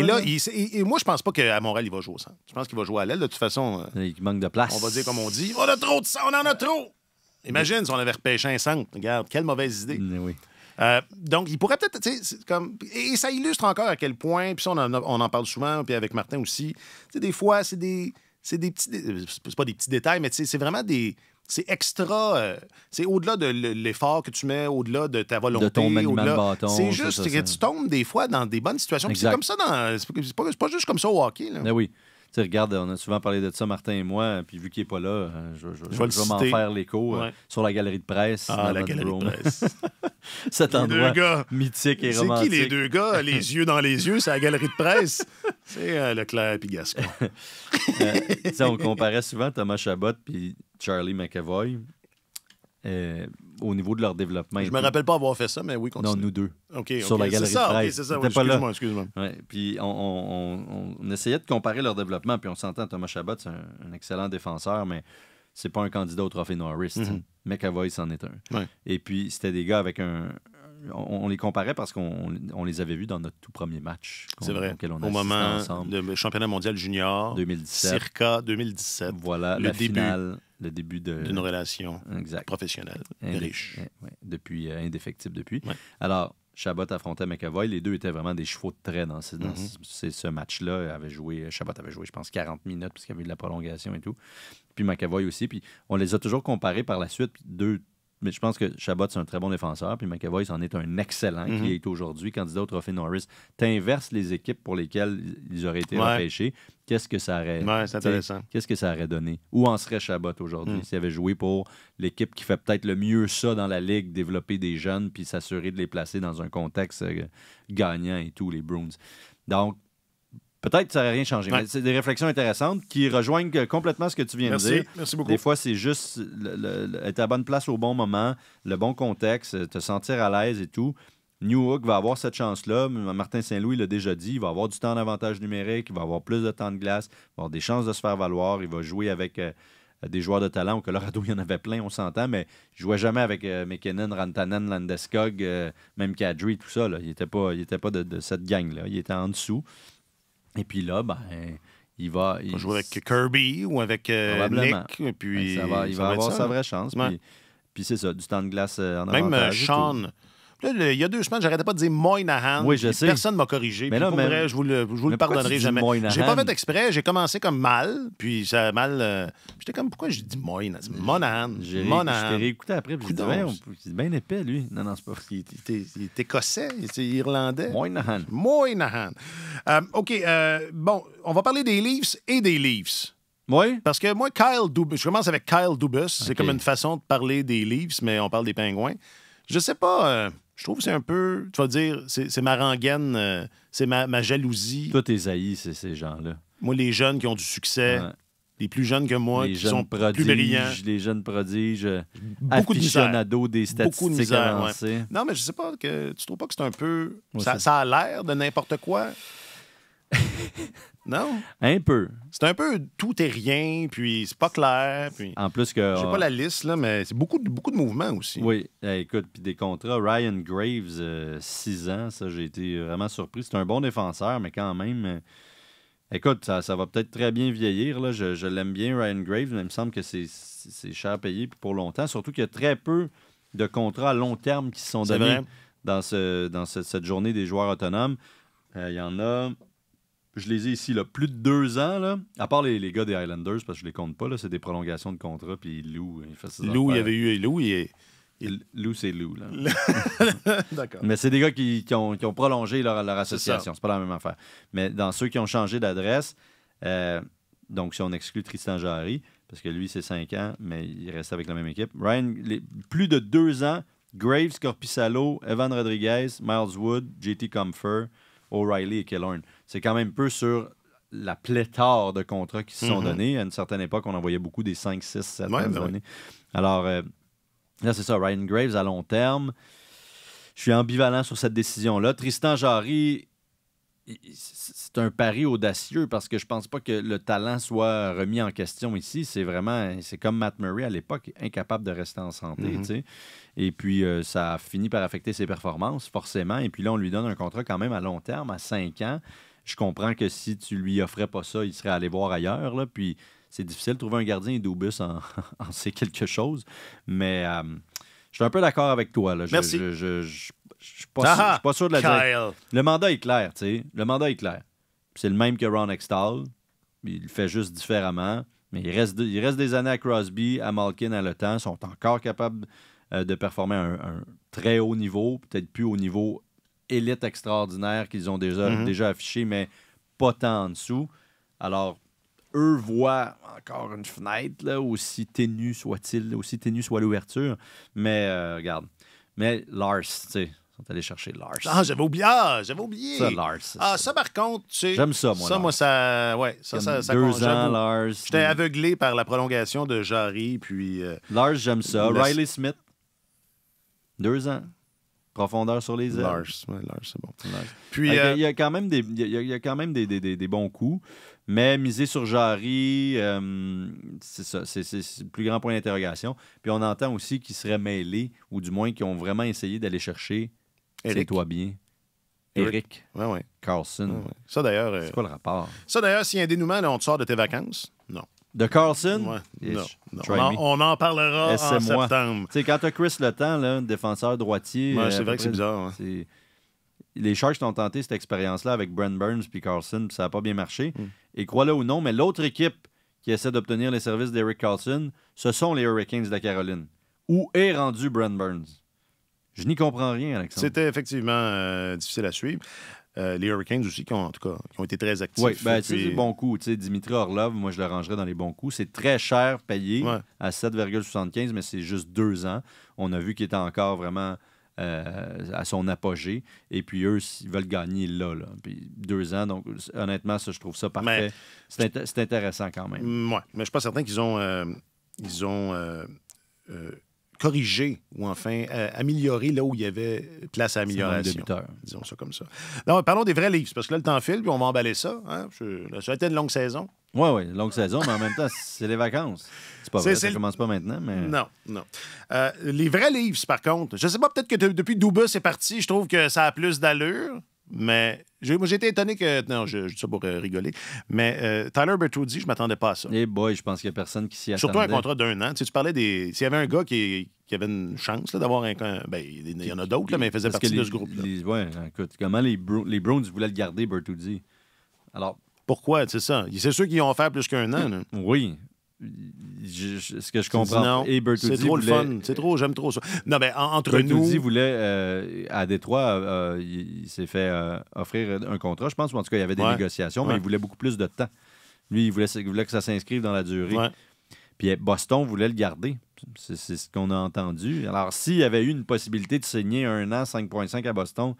moi, je pense pas qu'à Montréal, il va jouer au centre. Je pense qu'il va jouer à l'aile. De toute façon. Euh, il manque de place. On va dire comme on dit on a trop de sang, on en a trop. Imagine si on avait repêché un centre. Regarde, quelle mauvaise idée. Euh, donc, il pourrait peut-être, comme... Et ça illustre encore à quel point, puis ça, on en, parle souvent, puis avec Martin aussi, des fois, c'est des, c'est des petits... C'est pas des petits détails, mais c'est vraiment des, c'est extra. Euh, c'est au-delà de l'effort que tu mets, au-delà de ta volonté. De delà C'est juste tu tombes des fois dans des bonnes situations. C'est comme ça dans. C'est pas, pas, juste comme ça au hockey. Là. Ben oui sais, regarde, on a souvent parlé de ça, Martin et moi, puis vu qu'il n'est pas là, euh, je, je, je, vais m'en faire l'écho euh, sur la galerie de presse. Ah, la galerie de presse. Cet endroit mythique et romantique. C'est qui les deux gars, les yeux dans les yeux, c'est la galerie de presse? C'est euh, Leclerc et Gascon. on comparait souvent Thomas Chabot puis Charlie McAvoy. Euh, au niveau de leur développement. Je me rappelle pas avoir fait ça, mais oui, continue. Non, nous deux. Sur la galerie ça, ça, excuse excuse-moi. puis on, essayait de comparer leur développement, puis on s'entend, Thomas Chabot, c'est un, excellent défenseur, mais c'est pas un candidat au trophée Norris. Mm -hmm. McAvoy, c'en est un. Et puis, c'était des gars avec un, on, les comparait parce qu'on les avait vus dans notre tout premier match. C'est vrai. Au moment du championnat mondial junior. Circa 2017. Voilà, le début. le début d'une relation professionnelle riche. Eh, depuis, euh, indéfectible depuis. Alors, Chabot affrontait McAvoy. Les deux étaient vraiment des chevaux de trait dans, ce, mm-hmm. match-là. Euh, Chabot avait joué, je pense, 40 minutes puisqu'il y avait eu de la prolongation et tout. Puis McAvoy aussi. Puis on les a toujours comparés par la suite. deux mais je pense que Chabot, c'est un très bon défenseur, puis McAvoy, c'en est un excellent qui mhm. est aujourd'hui candidat au Trophy Norris. Tu inverses les équipes pour lesquelles ils auraient été empêchés. Qu'est-ce que ça aurait Qu'est-ce que ça aurait donné? Où en serait Chabot aujourd'hui hmm. s'il avait joué pour l'équipe qui fait peut-être le mieux ça dans la ligue, développer des jeunes puis s'assurer de les placer dans un contexte euh, gagnant et tout, les Bruins. Donc, Peut-être que ça n'aurait rien changé, mais c'est des réflexions intéressantes qui rejoignent complètement ce que tu viens de dire. Merci beaucoup. Des fois, c'est juste être à la bonne place au bon moment, le bon contexte, te sentir à l'aise et tout. New Hook va avoir cette chance-là. Martin Saint-Louis l'a déjà dit, il va avoir du temps d'avantage numérique, il va avoir plus de temps de glace, il va avoir des chances de se faire valoir, il va jouer avec euh, des joueurs de talent. Au Colorado, il y en avait plein, on s'entend, mais il ne jouait jamais avec euh, McKinnon, Rantanen, Landeskog, euh, même Kadri, tout ça. Il n'était pas, il pas de, de cette gang-là, il était en dessous. Et puis là, ben, il va. Il va jouer avec Kirby ou avec euh, Nick. Et puis, ben, il va, avoir sa vraie chance. Puis, c'est ça, du temps de glace euh, en Même Sean. Euh, il y a deux semaines, j'arrêtais pas de dire Moynahan ». Personne m'a corrigé. Mais là, Vrai, je vous le, je vous le pardonnerai jamais. J'ai pas fait exprès. J'ai commencé comme mal, puis ça mal. Euh, j'étais comme, pourquoi j'ai dit Moynahan »?»« Monahan. J'ai réécouté après, puis j'ai dit, c'est bien épais, lui. Non, non, c'est pas. Il est, écossais, il est irlandais. Moynahan ». Euh, OK, euh, bon, on va parler des Leafs et des Leafs. Oui. Parce que moi, Kyle Dubus, je commence avec Kyle Dubus. C'est comme une façon de parler des Leafs, mais on parle des pingouins. Je sais pas je trouve que c'est un peu, tu vas dire, c'est ma rengaine, euh, c'est ma, ma, jalousie. Toi, t'es haï, c'est ces gens-là. Moi, les jeunes qui ont du succès, les plus jeunes que moi, qui sont prodiges, Les jeunes prodiges, beaucoup de des statistiques beaucoup de misère, Non, mais je sais pas, que tu trouves pas que c'est un peu... ça, ça a l'air de n'importe quoi Non? Un peu. C'est un peu tout et rien, puis c'est pas clair. En plus que. Je sais ah. pas la liste, là, mais c'est beaucoup, de- beaucoup de mouvements aussi. Oui, eh, écoute, puis des contrats. Ryan Graves, 6 euh, ans, ça, j'ai été vraiment surpris. C'est un bon défenseur, mais quand même. Euh, écoute, ça, ça va peut-être très bien vieillir. Je, l'aime bien, Ryan Graves, mais il me semble que c'est, cher payé puis pour longtemps. Surtout qu'il y a très peu de contrats à long terme qui sont donnés dans, ce, dans cette journée des joueurs autonomes. Euh, il y en a je les ai ici, là, plus de deux ans, là, à part les, gars des Highlanders, parce que je les compte pas, c'est des prolongations de contrat, puis Lou, il Lou, il y avait eu Lou, il est... Lou, c'est Lou. D'accord. Mais c'est des gars qui, ont, prolongé leur, leur association. C'est pas la même affaire. Mais dans ceux qui ont changé d'adresse, euh, donc si on exclut Tristan Jarry, parce que lui, c'est cinq ans, mais il reste avec la même équipe. Ryan, plus de deux ans, Graves, Corpissalo, Evan Rodriguez, Miles Wood, JT Comfer, O'Reilly et Kellorn c'est quand même peu sur la pléthore de contrats qui se sont mhm. donnés. À une certaine époque, on envoyait beaucoup des 5, 6, 7 Alors, euh, là, c'est ça, Ryan Graves à long terme. Je suis ambivalent sur cette décision-là. Tristan Jarry, c'est un pari audacieux parce que je pense pas que le talent soit remis en question ici. C'est vraiment, c'est comme Matt Murray à l'époque, incapable de rester en santé. Mhm. Et puis, euh, ça a fini par affecter ses performances, forcément. Et puis là, on lui donne un contrat quand même à long terme, à 5 ans je comprends que si tu lui offrais pas ça, il serait allé voir ailleurs. puis c'est difficile de trouver un gardien et en, en sait quelque chose. Mais euh, je suis un peu d'accord avec toi. Je, Merci. Ah, je, suis pas, sûr de la dire. Le mandat est clair, tu sais. Le mandat est clair. C'est le même que Ron Extall. Il le fait juste différemment. Mais il reste, il reste des années à Crosby, à Malkin, à Le Temps. Ils sont encore capables euh, de performer à un, un très haut niveau, peut-être plus au niveau élite extraordinaire qu'ils ont déjà, affiché, mhm. déjà affiché mais pas tant en dessous. Alors, eux voient encore une fenêtre, là, aussi ténue soit-il, aussi ténue soit l'ouverture. Mais euh, regarde. Mais Lars, tu sais, sont allés chercher Lars. Ah, j'avais oublié. Ah, j'avais oublié. Ça, Lars. Ah, ça, par contre, tu sais. J'aime ça, moi. Ça, moi, ça. Ouais, ça, ça, ça Deux ans, Lars. J'étais aveuglé par la prolongation de Jarry, puis. Euh, Lars, j'aime ça. Riley Smith. Deux ans. Profondeur sur les ailes. c'est bon. Puis, euh, il, y, a, quand même des, il, y a, quand même des, des, bons coups, mais miser sur Jarry, euh, c'est ça, c'est, le plus grand point d'interrogation. Puis on entend aussi qu'ils seraient mêlés, ou du moins qu'ils ont vraiment essayé d'aller chercher c'est toi bien. Eric ouais, Carlson. ça d'ailleurs. C'est euh, quoi le rapport? Ça d'ailleurs, s'il y a un dénouement, là, on te sort de tes vacances? Non. De Carlson? On, en, parlera en septembre. quand tu as Chris Le Temps, défenseur droitier. Euh, c'est vrai que c'est bizarre. Les Sharks ont tenté cette expérience-là avec Brent Burns puis Carlson, puis ça n'a pas bien marché. Mm. Et crois-le ou non, mais l'autre équipe qui essaie d'obtenir les services d'Eric Carlson, ce sont les Hurricanes de la Caroline. Où est rendu Brent Burns? Je n'y comprends rien, Alexandre. C'était effectivement euh, difficile à suivre. Euh, les Hurricanes aussi, qui ont, en tout cas, été très actifs. Oui, c'est des bon coups. Dimitri Orlov, moi, je le rangerais dans les bons coups. C'est très cher payé à 7,75, mais c'est juste deux ans. On a vu qu'il était encore vraiment euh, à son apogée. Et puis, eux, s'ils veulent gagner là, là. deux ans, donc honnêtement, ça, je trouve ça parfait. C'est intéressant quand même. Oui, mais je ne suis pas certain qu'ils ont... Euh, ils ont corriger ou enfin euh, améliorer là où il y avait place à amélioration. Disons ça comme ça. Non, parlons des vrais livres, parce que là, le temps file, puis on va emballer ça. Hein. Je, ça a été une longue saison. Oui, oui, longue saison, mais en même temps, c'est les vacances. C'est pas vrai, ça commence pas maintenant, mais... Non, non. Euh, les vrais livres, par contre, je sais pas, peut-être que depuis Douba, c'est parti, je trouve que ça a plus d'allure. Mais j'étais étonné que. Non, je, dis ça pour euh, rigoler. Mais euh, Tyler Bertuzzi, je ne m'attendais pas à ça. Eh boy, je pense qu'il n'y a personne qui s'y attendait. Surtout un contrat d'un an. Tu, sais, tu parlais des. S'il y avait un gars qui, qui avait une chance d'avoir un. Ben, il y en a d'autres, mais il faisait partie de ce groupe. là Oui, écoute, comment les, les Browns voulaient le garder, Bertuzzi? Alors. Pourquoi, c'est ça? C'est sûr qu'ils ont fait plus qu'un an. Oui, ce que je comprends. c'est trop le fun. C'est trop, j'aime trop ça. Non, mais entre nous. voulait, euh, à Détroit, euh, il, s'est fait euh, offrir un contrat, je pense, en tout cas, il y avait des négociations, mais il voulait beaucoup plus de temps. Lui, il voulait, que ça s'inscrive dans la durée. Puis eh, Boston voulait le garder. C'est, c'est ce qu'on a entendu. Alors, s'il y avait eu une possibilité de signer un an 5,5 à Boston,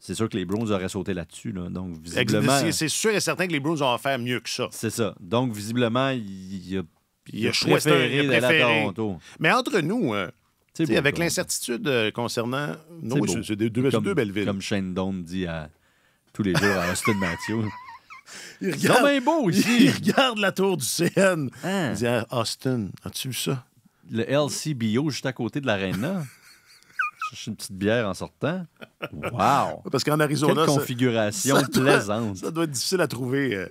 c'est sûr que les Browns auraient sauté là-dessus. Là. Donc, visiblement. C'est sûr et certain que les Browns ont faire mieux que ça. C'est ça. Donc, visiblement, il a, a préféré, il a À Toronto. Mais entre nous, euh, avec l'incertitude euh, concernant. nos deux, belles villes. Comme Shane Dome dit à, tous les jours à Austin Mathieu. Il regarde, beau Il regarde la tour du CN. Hein? Il dit à ah, Austin, as-tu vu ça? Le LCBO juste à côté de l'aréna. une petite bière en sortant. Wow! Parce qu'en Arizona. Quelle configuration doit, plaisante. ça doit être difficile à trouver.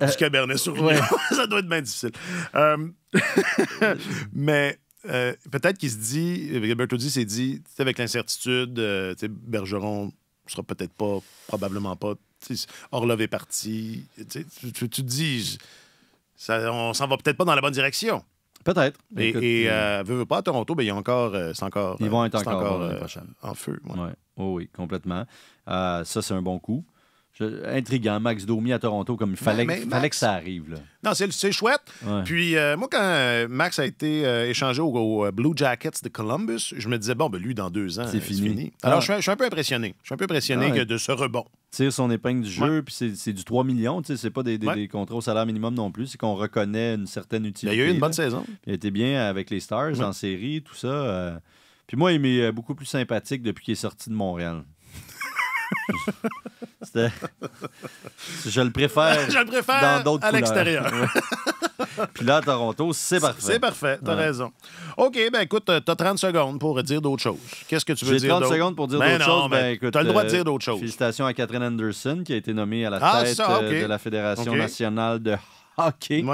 jusqu'à euh, du sur euh, Cabernet ça doit être bien difficile. Euh, mais peut-être qu'il se dit, Roberto dit, s'est dit, avec l'incertitude, Bergeron sera peut-être pas, probablement pas. Orlov est parti. Tu, te dis, ça, on s'en va peut-être pas dans la bonne direction. Peut-être. Et, Écoute, euh, pas, à Toronto, ben, il y a encore, euh, c'est encore. Ils vont euh, être encore, euh, en feu. Oui, oh oui, complètement. ça, c'est un bon coup intriguant, Max Domi à Toronto, comme il ben, fallait, fallait que ça arrive. Non, c'est chouette. Puis euh, moi, quand euh, Max a été euh, échangé aux au Blue Jackets de Columbus, je me disais, bon, ben, lui, dans deux ans, c'est fini. Alors, ah. je, suis, un peu impressionné. Je suis un peu impressionné que de ce rebond. Tire son épingle du jeu, puis c'est du 3 millions. C'est pas des, contrats au salaire minimum non plus. C'est qu'on reconnaît une certaine utilité. Il a eu une bonne saison. Il était bien avec les Stars en série, tout ça. Puis moi, il m'est beaucoup plus sympathique depuis qu'il est sorti de Montréal. C'était... Je le préfère. dans d'autres à l'extérieur. Puis là, Toronto, c'est parfait. C'est parfait, t'as raison. OK, ben écoute, euh, t'as 30 secondes pour dire d'autres choses. Qu'est-ce que tu veux dire dire? J'ai 30 secondes pour dire ben d'autres choses. Ben, ben, écoute, t'as le droit de euh, dire d'autres choses. Félicitations à Catherine Anderson, qui a été nommée à la ah, tête euh, de la Fédération nationale de hockey,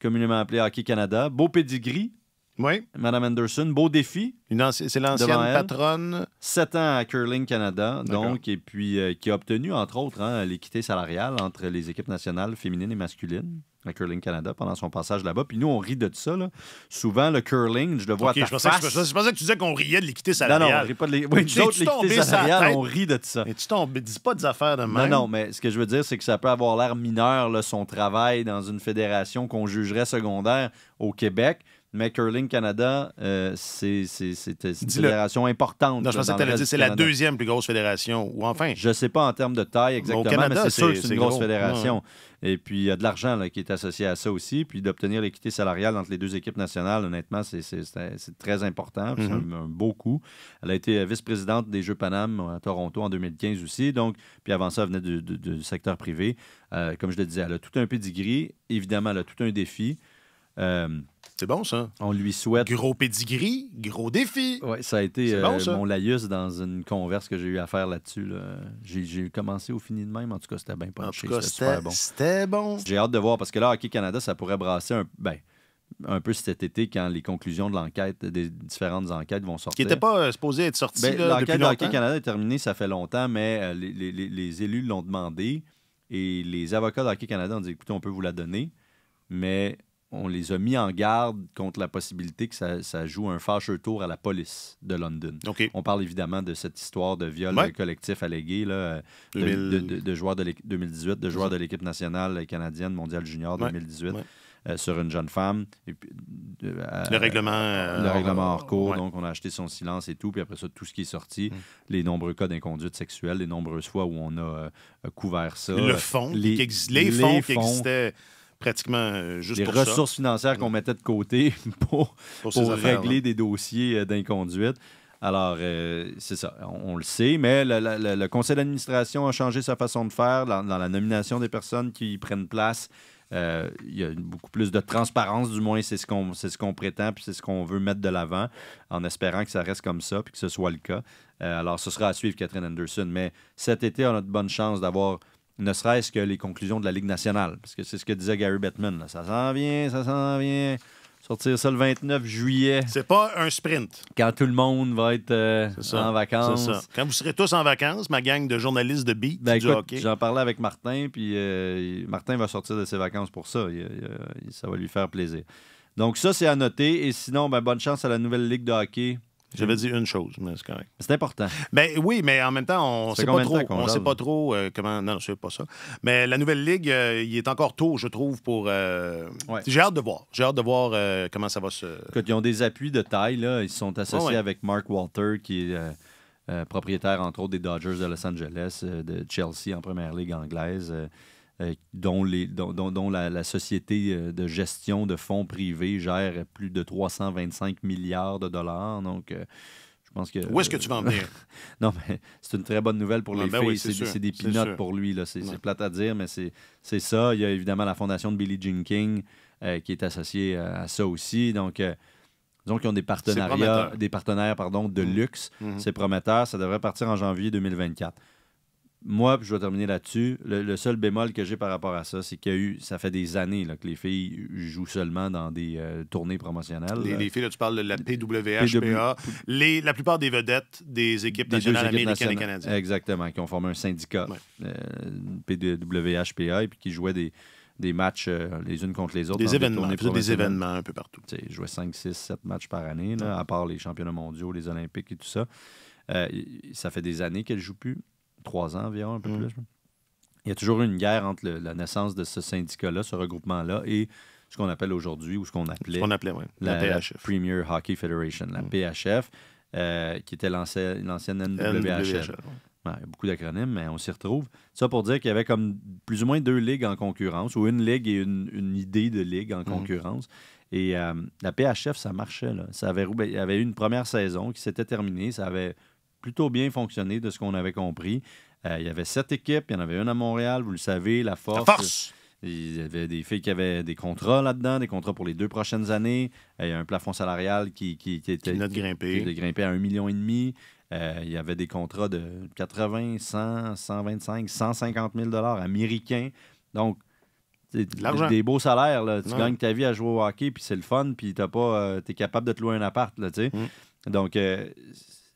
communément appelée Hockey Canada. Beau pedigree, oui. Madame Anderson, beau défi. C'est l'ancienne patronne. Sept ans à Curling Canada, donc, et puis euh, qui a obtenu, entre autres, hein, l'équité salariale entre les équipes nationales féminines et masculines à Curling Canada pendant son passage là-bas. Puis nous, on rit de ça. Là. Souvent, le curling, je le vois à je pensais, Que, tu disais qu'on riait de l'équité salariale. Non, non, on rit pas de l'équité salariale. On rit de ça. Et tu tombes, dis pas des affaires de même. Non, non, mais ce que je veux dire, c'est que ça peut avoir l'air mineur, son travail dans une fédération qu'on jugerait secondaire au Québec mais Canada, euh, c'est une fédération importante. Non, je pensais que tu dit c'est la deuxième plus grosse fédération, ou enfin. Je ne sais pas en termes de taille exactement, mais c'est sûr c'est une grosse fédération. Et puis, il y a de l'argent qui est associé à ça aussi. Puis, d'obtenir l'équité salariale entre les deux équipes nationales, honnêtement, c'est très important. C'est mm-hmm. un, beau coup. Elle a été vice-présidente des Jeux Panam euh, à Toronto en 2015 aussi. Donc, puis avant ça, elle venait du, du, secteur privé. Euh, comme je le disais, elle a tout un pedigree. Évidemment, elle a tout un défi. C'est bon, ça. On lui souhaite. Gros pédigree, gros défi. Oui, ça a été euh, mon laïus dans une converse que j'ai eu à faire là-dessus. J'ai commencé au fini de même. En tout cas, c'était bien En C'était bon. C'était bon. J'ai hâte de voir parce que là, Hockey Canada, ça pourrait brasser un. Ben, un peu cet été quand les conclusions de l'enquête, des différentes enquêtes vont sortir. Qui n'était pas euh, supposé être sorti ben, de depuis Canada est terminée, ça fait longtemps, mais euh, les, élus l'ont demandé et les avocats Hockey Canada ont dit écoutez, on peut vous la donner, mais on les a mis en garde contre la possibilité que ça, joue un fâcheux tour à la police de London. On parle évidemment de cette histoire de viol collectif allégué là, de, de, joueurs de 2018, de joueurs de l'équipe nationale canadienne mondiale junior 2018. Euh, sur une jeune femme. Euh, le règlement, euh, le règlement hors cours. Donc, on a acheté son silence et tout. Puis après ça, tout ce qui est sorti, mm. les nombreux cas d'inconduite sexuelle, les nombreuses fois où on a couvert ça. Le fond, les, qui existaient pratiquement euh, juste des ressources financières qu'on mettait de côté pour, régler des dossiers euh, d'inconduite. Alors, euh, c'est ça, on, le sait, mais le, conseil d'administration a changé sa façon de faire dans, la nomination des personnes qui prennent place. il y a beaucoup plus de transparence, du moins, c'est ce qu'on ce prétend, puis c'est ce qu'on veut mettre de l'avant, en espérant que ça reste comme ça, puis que ce soit le cas. alors, ce sera à suivre, Catherine Anderson, mais cet été, on a de bonnes chances d'avoir ne serait-ce que les conclusions de la Ligue nationale. Parce que c'est ce que disait Gary Bettman. Ça s'en vient, ça s'en vient. Sortir ça le 29 juillet. C'est pas un sprint. Quand tout le monde va être euh, en vacances. Quand vous serez tous en vacances, ma gang de journalistes de beat ben, J'en parlais avec Martin, puis euh, Martin va sortir de ses vacances pour ça. Euh, ça va lui faire plaisir. Donc ça, c'est à noter. Et sinon, ben, bonne chance à la nouvelle Ligue de hockey j'avais dit une chose, mais c'est correct. C'est important. Mais ben oui, mais en même temps, on ne sait, pas trop, on sait pas trop euh, comment. Non, c'est pas ça. Mais la nouvelle ligue, euh, il est encore tôt, je trouve, pour. Euh, j'ai hâte de voir. J'ai hâte de voir comment ça va se. ils ont des appuis de taille. Là. Ils sont associés avec Mark Walter, qui est propriétaire, entre autres, des Dodgers de Los Angeles, de Chelsea en première ligue anglaise. Euh, dont, les, dont, la, société euh, de gestion de fonds privés gère plus de 325 milliards de dollars. Donc, euh, je pense que. Où est-ce que tu vas en venir? non, mais c'est une très bonne nouvelle pour ah, les ben filles. c'est des pinottes pour lui. C'est plate à dire, mais c'est ça. Il y a évidemment la fondation de Billie Jean King qui est associée à, ça aussi. Donc. Donc, ils ont des partenariats, des partenaires pardon, de mm. luxe. Mm-hmm. C'est prometteur. Ça devrait partir en janvier 2024 moi, je vais terminer là-dessus. Le, seul bémol que j'ai par rapport à ça, c'est qu'il y a eu, ça fait des années là, que les filles jouent seulement dans des euh, tournées promotionnelles. Les, filles, là, tu parles de la PWHPA, la plupart des vedettes des équipes nationales américaines et canadiennes. Exactement, qui ont formé un syndicat euh, PWHPA et puis qui jouaient des, matchs euh, les unes contre les autres. Des événements, des, événements un peu partout. ils jouaient 5, 6, 7 matchs par année, à part les championnats mondiaux, les Olympiques et tout ça. ça fait des années qu'elles ne jouent plus trois ans environ, un peu mm. plus. Il y a toujours eu une guerre entre la naissance de ce syndicat-là, ce regroupement-là, et ce qu'on appelle aujourd'hui, ou ce qu'on appelait, appelait la, PHF. Premier Hockey Federation, la mm. PHF, euh, qui était l'ancienne NWHF. il y a beaucoup d'acronymes, mais on s'y retrouve. Ça pour dire qu'il y avait comme plus ou moins deux ligues en concurrence, ou une ligue et une, idée de ligue en mm. concurrence. Et euh, la PHF, ça marchait. Ben, il y avait eu une première saison qui s'était terminée. Ça avait plutôt bien fonctionné de ce qu'on avait compris. Euh, il y avait sept équipes, il y en avait une à Montréal, vous le savez, la force. Euh, il y avait des filles qui avaient des contrats là-dedans, des contrats pour les deux prochaines années. Euh, il y a un plafond salarial qui, était. Qui venait de grimper. grimper à un million et demi. il y avait des contrats de 80, 100, 125, 150 000 américains. Donc, des beaux salaires. Tu gagnes ta vie à jouer au hockey, puis c'est le fun, puis tu es capable de te louer un appart. Là, mm. Donc,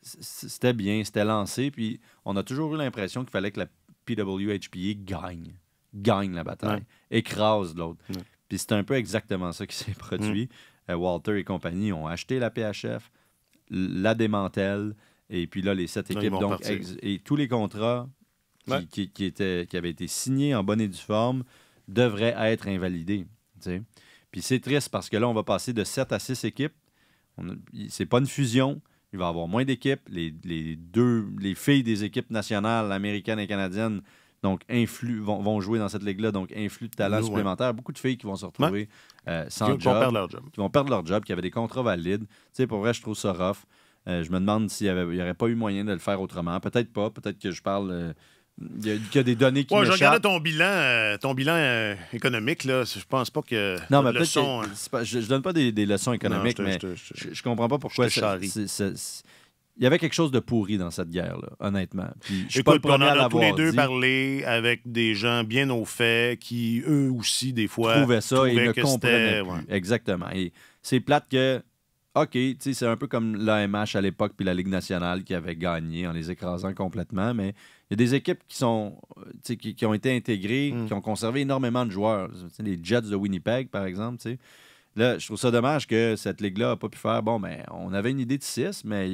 c'était bien, c'était lancé. Puis on a toujours eu l'impression qu'il fallait que la PWHPA e gagne, gagne la bataille, écrase l'autre. Puis c'est un peu exactement ça qui s'est produit. Mm. Euh, Walter et compagnie ont acheté la PHF, la démantèlent, et puis là, les sept équipes, donc, et tous les contrats qui, qui, avaient été signés en bonne et due forme devraient être invalidés. Puis c'est triste parce que là, on va passer de sept à six équipes. C'est pas une fusion, il va y avoir moins d'équipes. Les, deux, les filles des équipes nationales, américaines et canadiennes, donc vont, jouer dans cette ligue-là, donc influx de talent supplémentaires supplémentaire. Beaucoup de filles qui vont se retrouver euh, sans qui job, vont perdre leur job. Qui vont perdre leur job, qui avaient des contrats valides. Tu sais, pour vrai, je trouve ça rough. Euh, je me demande s'il n'y aurait pas eu moyen de le faire autrement. Peut-être pas. Peut-être que je parle euh, il y, a, des données qui ouais, je regardais ton bilan, euh, ton bilan euh, économique. Là, je pense pas que. Non, mais leçon, que, hein. je, ne donne pas des, leçons économiques, je mais je, ne comprends pas pourquoi. Il y avait quelque chose de pourri dans cette guerre-là, honnêtement. Puis, je suis pas le on a tous les deux parlé avec des gens bien au fait qui, eux aussi, des fois, trouvaient ça et ne comprenaient Exactement. Et c'est plate que OK, c'est un peu comme l'AMH à l'époque puis la Ligue nationale qui avait gagné en les écrasant complètement, mais il y a des équipes qui sont euh, qui, ont été intégrées, hmm. qui ont conservé énormément de joueurs. les Jets de Winnipeg, par exemple, Là, je trouve ça dommage que cette ligue-là a pas pu faire. Bon, mais ben, on avait une idée de 6, mais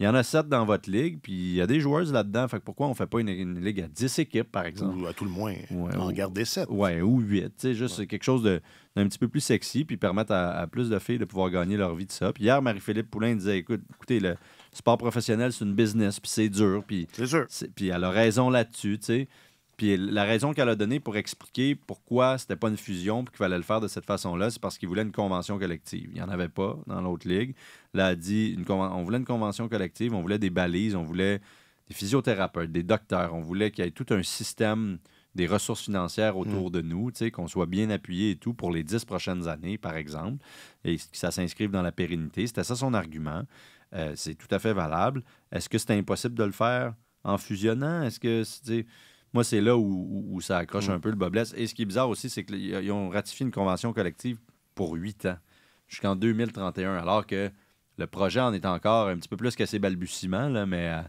il y en a sept dans votre ligue, puis il y a des joueuses là-dedans. Fait que pourquoi on ne fait pas une, ligue à 10 équipes, par exemple? Ou à tout le moins, ouais, en ou, garder sept. Ouais, ou 8. sais juste quelque chose d'un petit peu plus sexy, puis permettre à, plus de filles de pouvoir gagner leur vie de ça. Puis hier, Marie-Philippe Poulain disait écoute, écoutez, le sport professionnel, c'est une business, puis c'est dur. Puis, c'est sûr. Puis elle a raison là-dessus. tu sais puis la raison qu'elle a donnée pour expliquer pourquoi c'était pas une fusion, et qu'il fallait le faire de cette façon-là, c'est parce qu'il voulait une convention collective. Il n'y en avait pas dans l'autre ligue. Là, a dit on voulait une convention collective, on voulait des balises, on voulait des physiothérapeutes, des docteurs, on voulait qu'il y ait tout un système des ressources financières autour mm. de nous, qu'on soit bien appuyé et tout pour les dix prochaines années, par exemple, et que ça s'inscrive dans la pérennité. C'était ça son argument. Euh, c'est tout à fait valable. Est-ce que c'était impossible de le faire en fusionnant? Est-ce que c'est moi, c'est là où, ça accroche mm. un peu le boblesse. Et ce qui est bizarre aussi, c'est qu'ils ont ratifié une convention collective pour huit ans, jusqu'en 2031, alors que le projet en est encore un petit peu plus qu'à ses balbutiements, là, mais euh,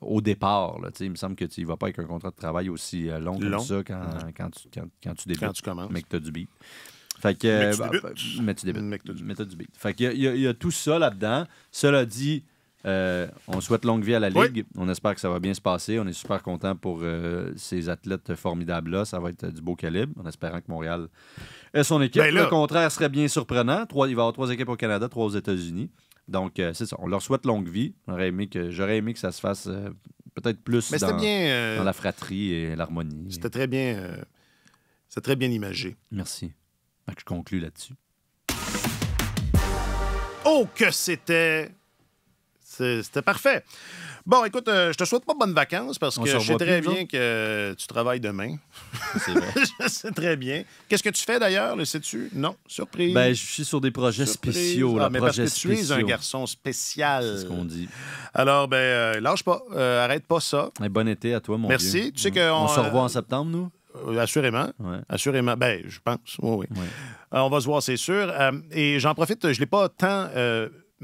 au départ. il me semble que tu ne vas pas avec un contrat de travail aussi euh, long, que ça quand, quand, tu, quand, tu, débutes. Quand tu commences. Mais que tu as du beat. Fait que, mais, tu euh, débutes. mais tu débutes. Mais Fait que, il y, a tout ça là-dedans. Cela dit, euh, on souhaite longue vie à la Ligue. On espère que ça va bien se passer. On est super content pour euh, ces athlètes formidables-là. Ça va être du beau calibre, en espérant que Montréal ait son équipe. Ben Le contraire serait bien surprenant. il va y avoir trois équipes au Canada, trois aux États-Unis. Donc, euh, c'est ça. On leur souhaite longue vie. J'aurais aimé que, j'aurais aimé que ça se fasse peut-être plus Mais dans, dans, la fratrie et l'harmonie. C'était très bien, c'est très bien imagé. Merci. je conclue là-dessus. Oh, que c'était c'était parfait. Bon, écoute, euh, je te souhaite pas bonnes vacances parce que je sais très bien que tu travailles demain. C'est vrai. très bien. Qu'est-ce que tu fais d'ailleurs, le sais-tu? Non, surprise. Ben, je suis sur des projets spéciaux. Ah, là, mais parce que tu un garçon spécial. C'est ce qu'on dit. Alors, ben, euh, lâche pas. Euh, arrête pas ça. Eh, bon été à toi, mon Merci. Tu sais On se revoit en septembre, nous? Assurément. Assurément. Ben, je pense. oui, oui. on va se voir, c'est sûr. et j'en profite, je ne l'ai pas tant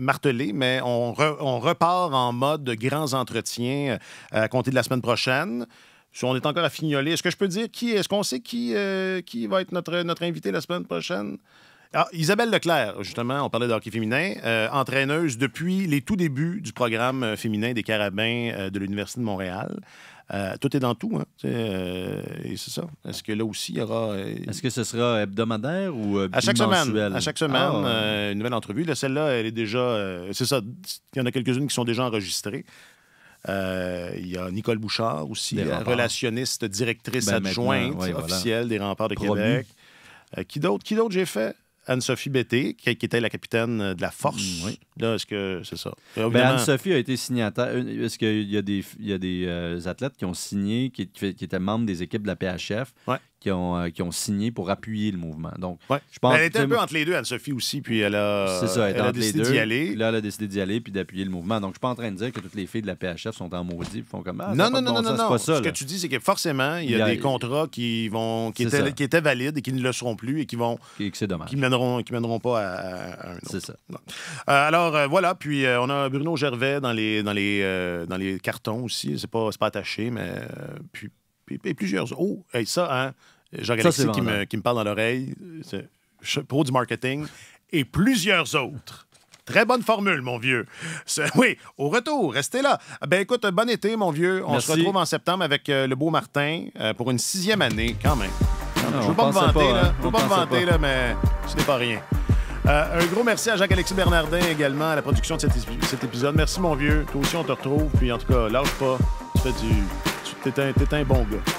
martelé, mais on, repart en mode de grands entretiens euh, à compter de la semaine prochaine. on est encore à fignoler, est-ce que je peux dire qui est-ce qu'on sait qui, euh, va être notre, notre invité la semaine prochaine? Ah, Isabelle Leclerc, justement, on parlait de féminin, euh, entraîneuse depuis les tout débuts du programme féminin des Carabins de l'Université de Montréal. Euh, tout est dans tout, hein, euh, et c'est ça. Est-ce que là aussi, il y aura... Euh, Est-ce que ce sera hebdomadaire ou à chaque semaine À chaque semaine, ah. une nouvelle entrevue. celle-là, elle est déjà... c'est ça, il y en a quelques-unes qui sont déjà enregistrées. Il y a Nicole Bouchard aussi, relationniste, directrice ben, adjointe officielle des Remparts de Québec. qui d'autre, qui d'autre j'ai fait? Anne-Sophie Bété, qui, était la capitaine euh, de la Force. Mm, oui. Là, est-ce que c'est ça? Euh, ben, Anne-Sophie a été signataire. Euh, est-ce qu'il y a des, athlètes qui ont signé, qui, étaient membres des équipes de la PHF, Oui. Euh, qui ont, signé pour appuyer le mouvement. Donc, ben, elle était un peu entre les deux, Anne-Sophie aussi, puis elle a, elle, décidé d'y aller. Là, elle a décidé d'y aller puis d'appuyer le mouvement. Donc, je suis pas en train de dire que toutes les filles de la PHF sont en maudit font comme ah, ça. Non, non, non, non, non. Ce que tu dis, c'est que forcément, il y a, des contrats qui, vont, qui, étaient, valides et qui ne le seront plus et qui vont. Et que dommage. Qui mèneront, qui mèneront pas à, un autre. C'est ça. Euh, alors, euh, voilà. Puis, on a Bruno Gervais dans les, dans les, dans les cartons aussi. C'est pas, pas attaché, mais et plusieurs. Oh, ça, hein, Jean Galaxy qui me, qui me parle dans l'oreille, pro du marketing, et plusieurs autres. Très bonne formule, mon vieux. Oui, au retour, restez là. Ben écoute, bon été, mon vieux. On se retrouve en septembre avec euh, le beau Martin euh, pour une sixième année, quand même. je veux pas me vanter, là. Hein. je veux pas me vanter, là, mais ce n'est pas rien. Euh, un gros merci à Jacques-Alexis Bernardin également à la production de cet, cet, épisode. Merci, mon vieux. Toi aussi, on te retrouve. Puis, en tout cas, lâche pas. Tu fais du T'es un, un bon gars.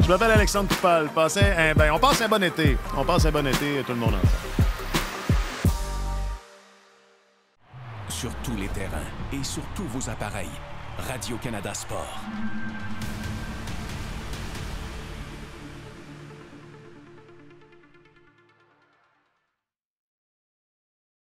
Je m'appelle Alexandre Toupal. un, ben, on passe un bon été. On passe un bon été, tout le monde ensemble. Sur tous les terrains et sur tous vos appareils, Radio-Canada Sport.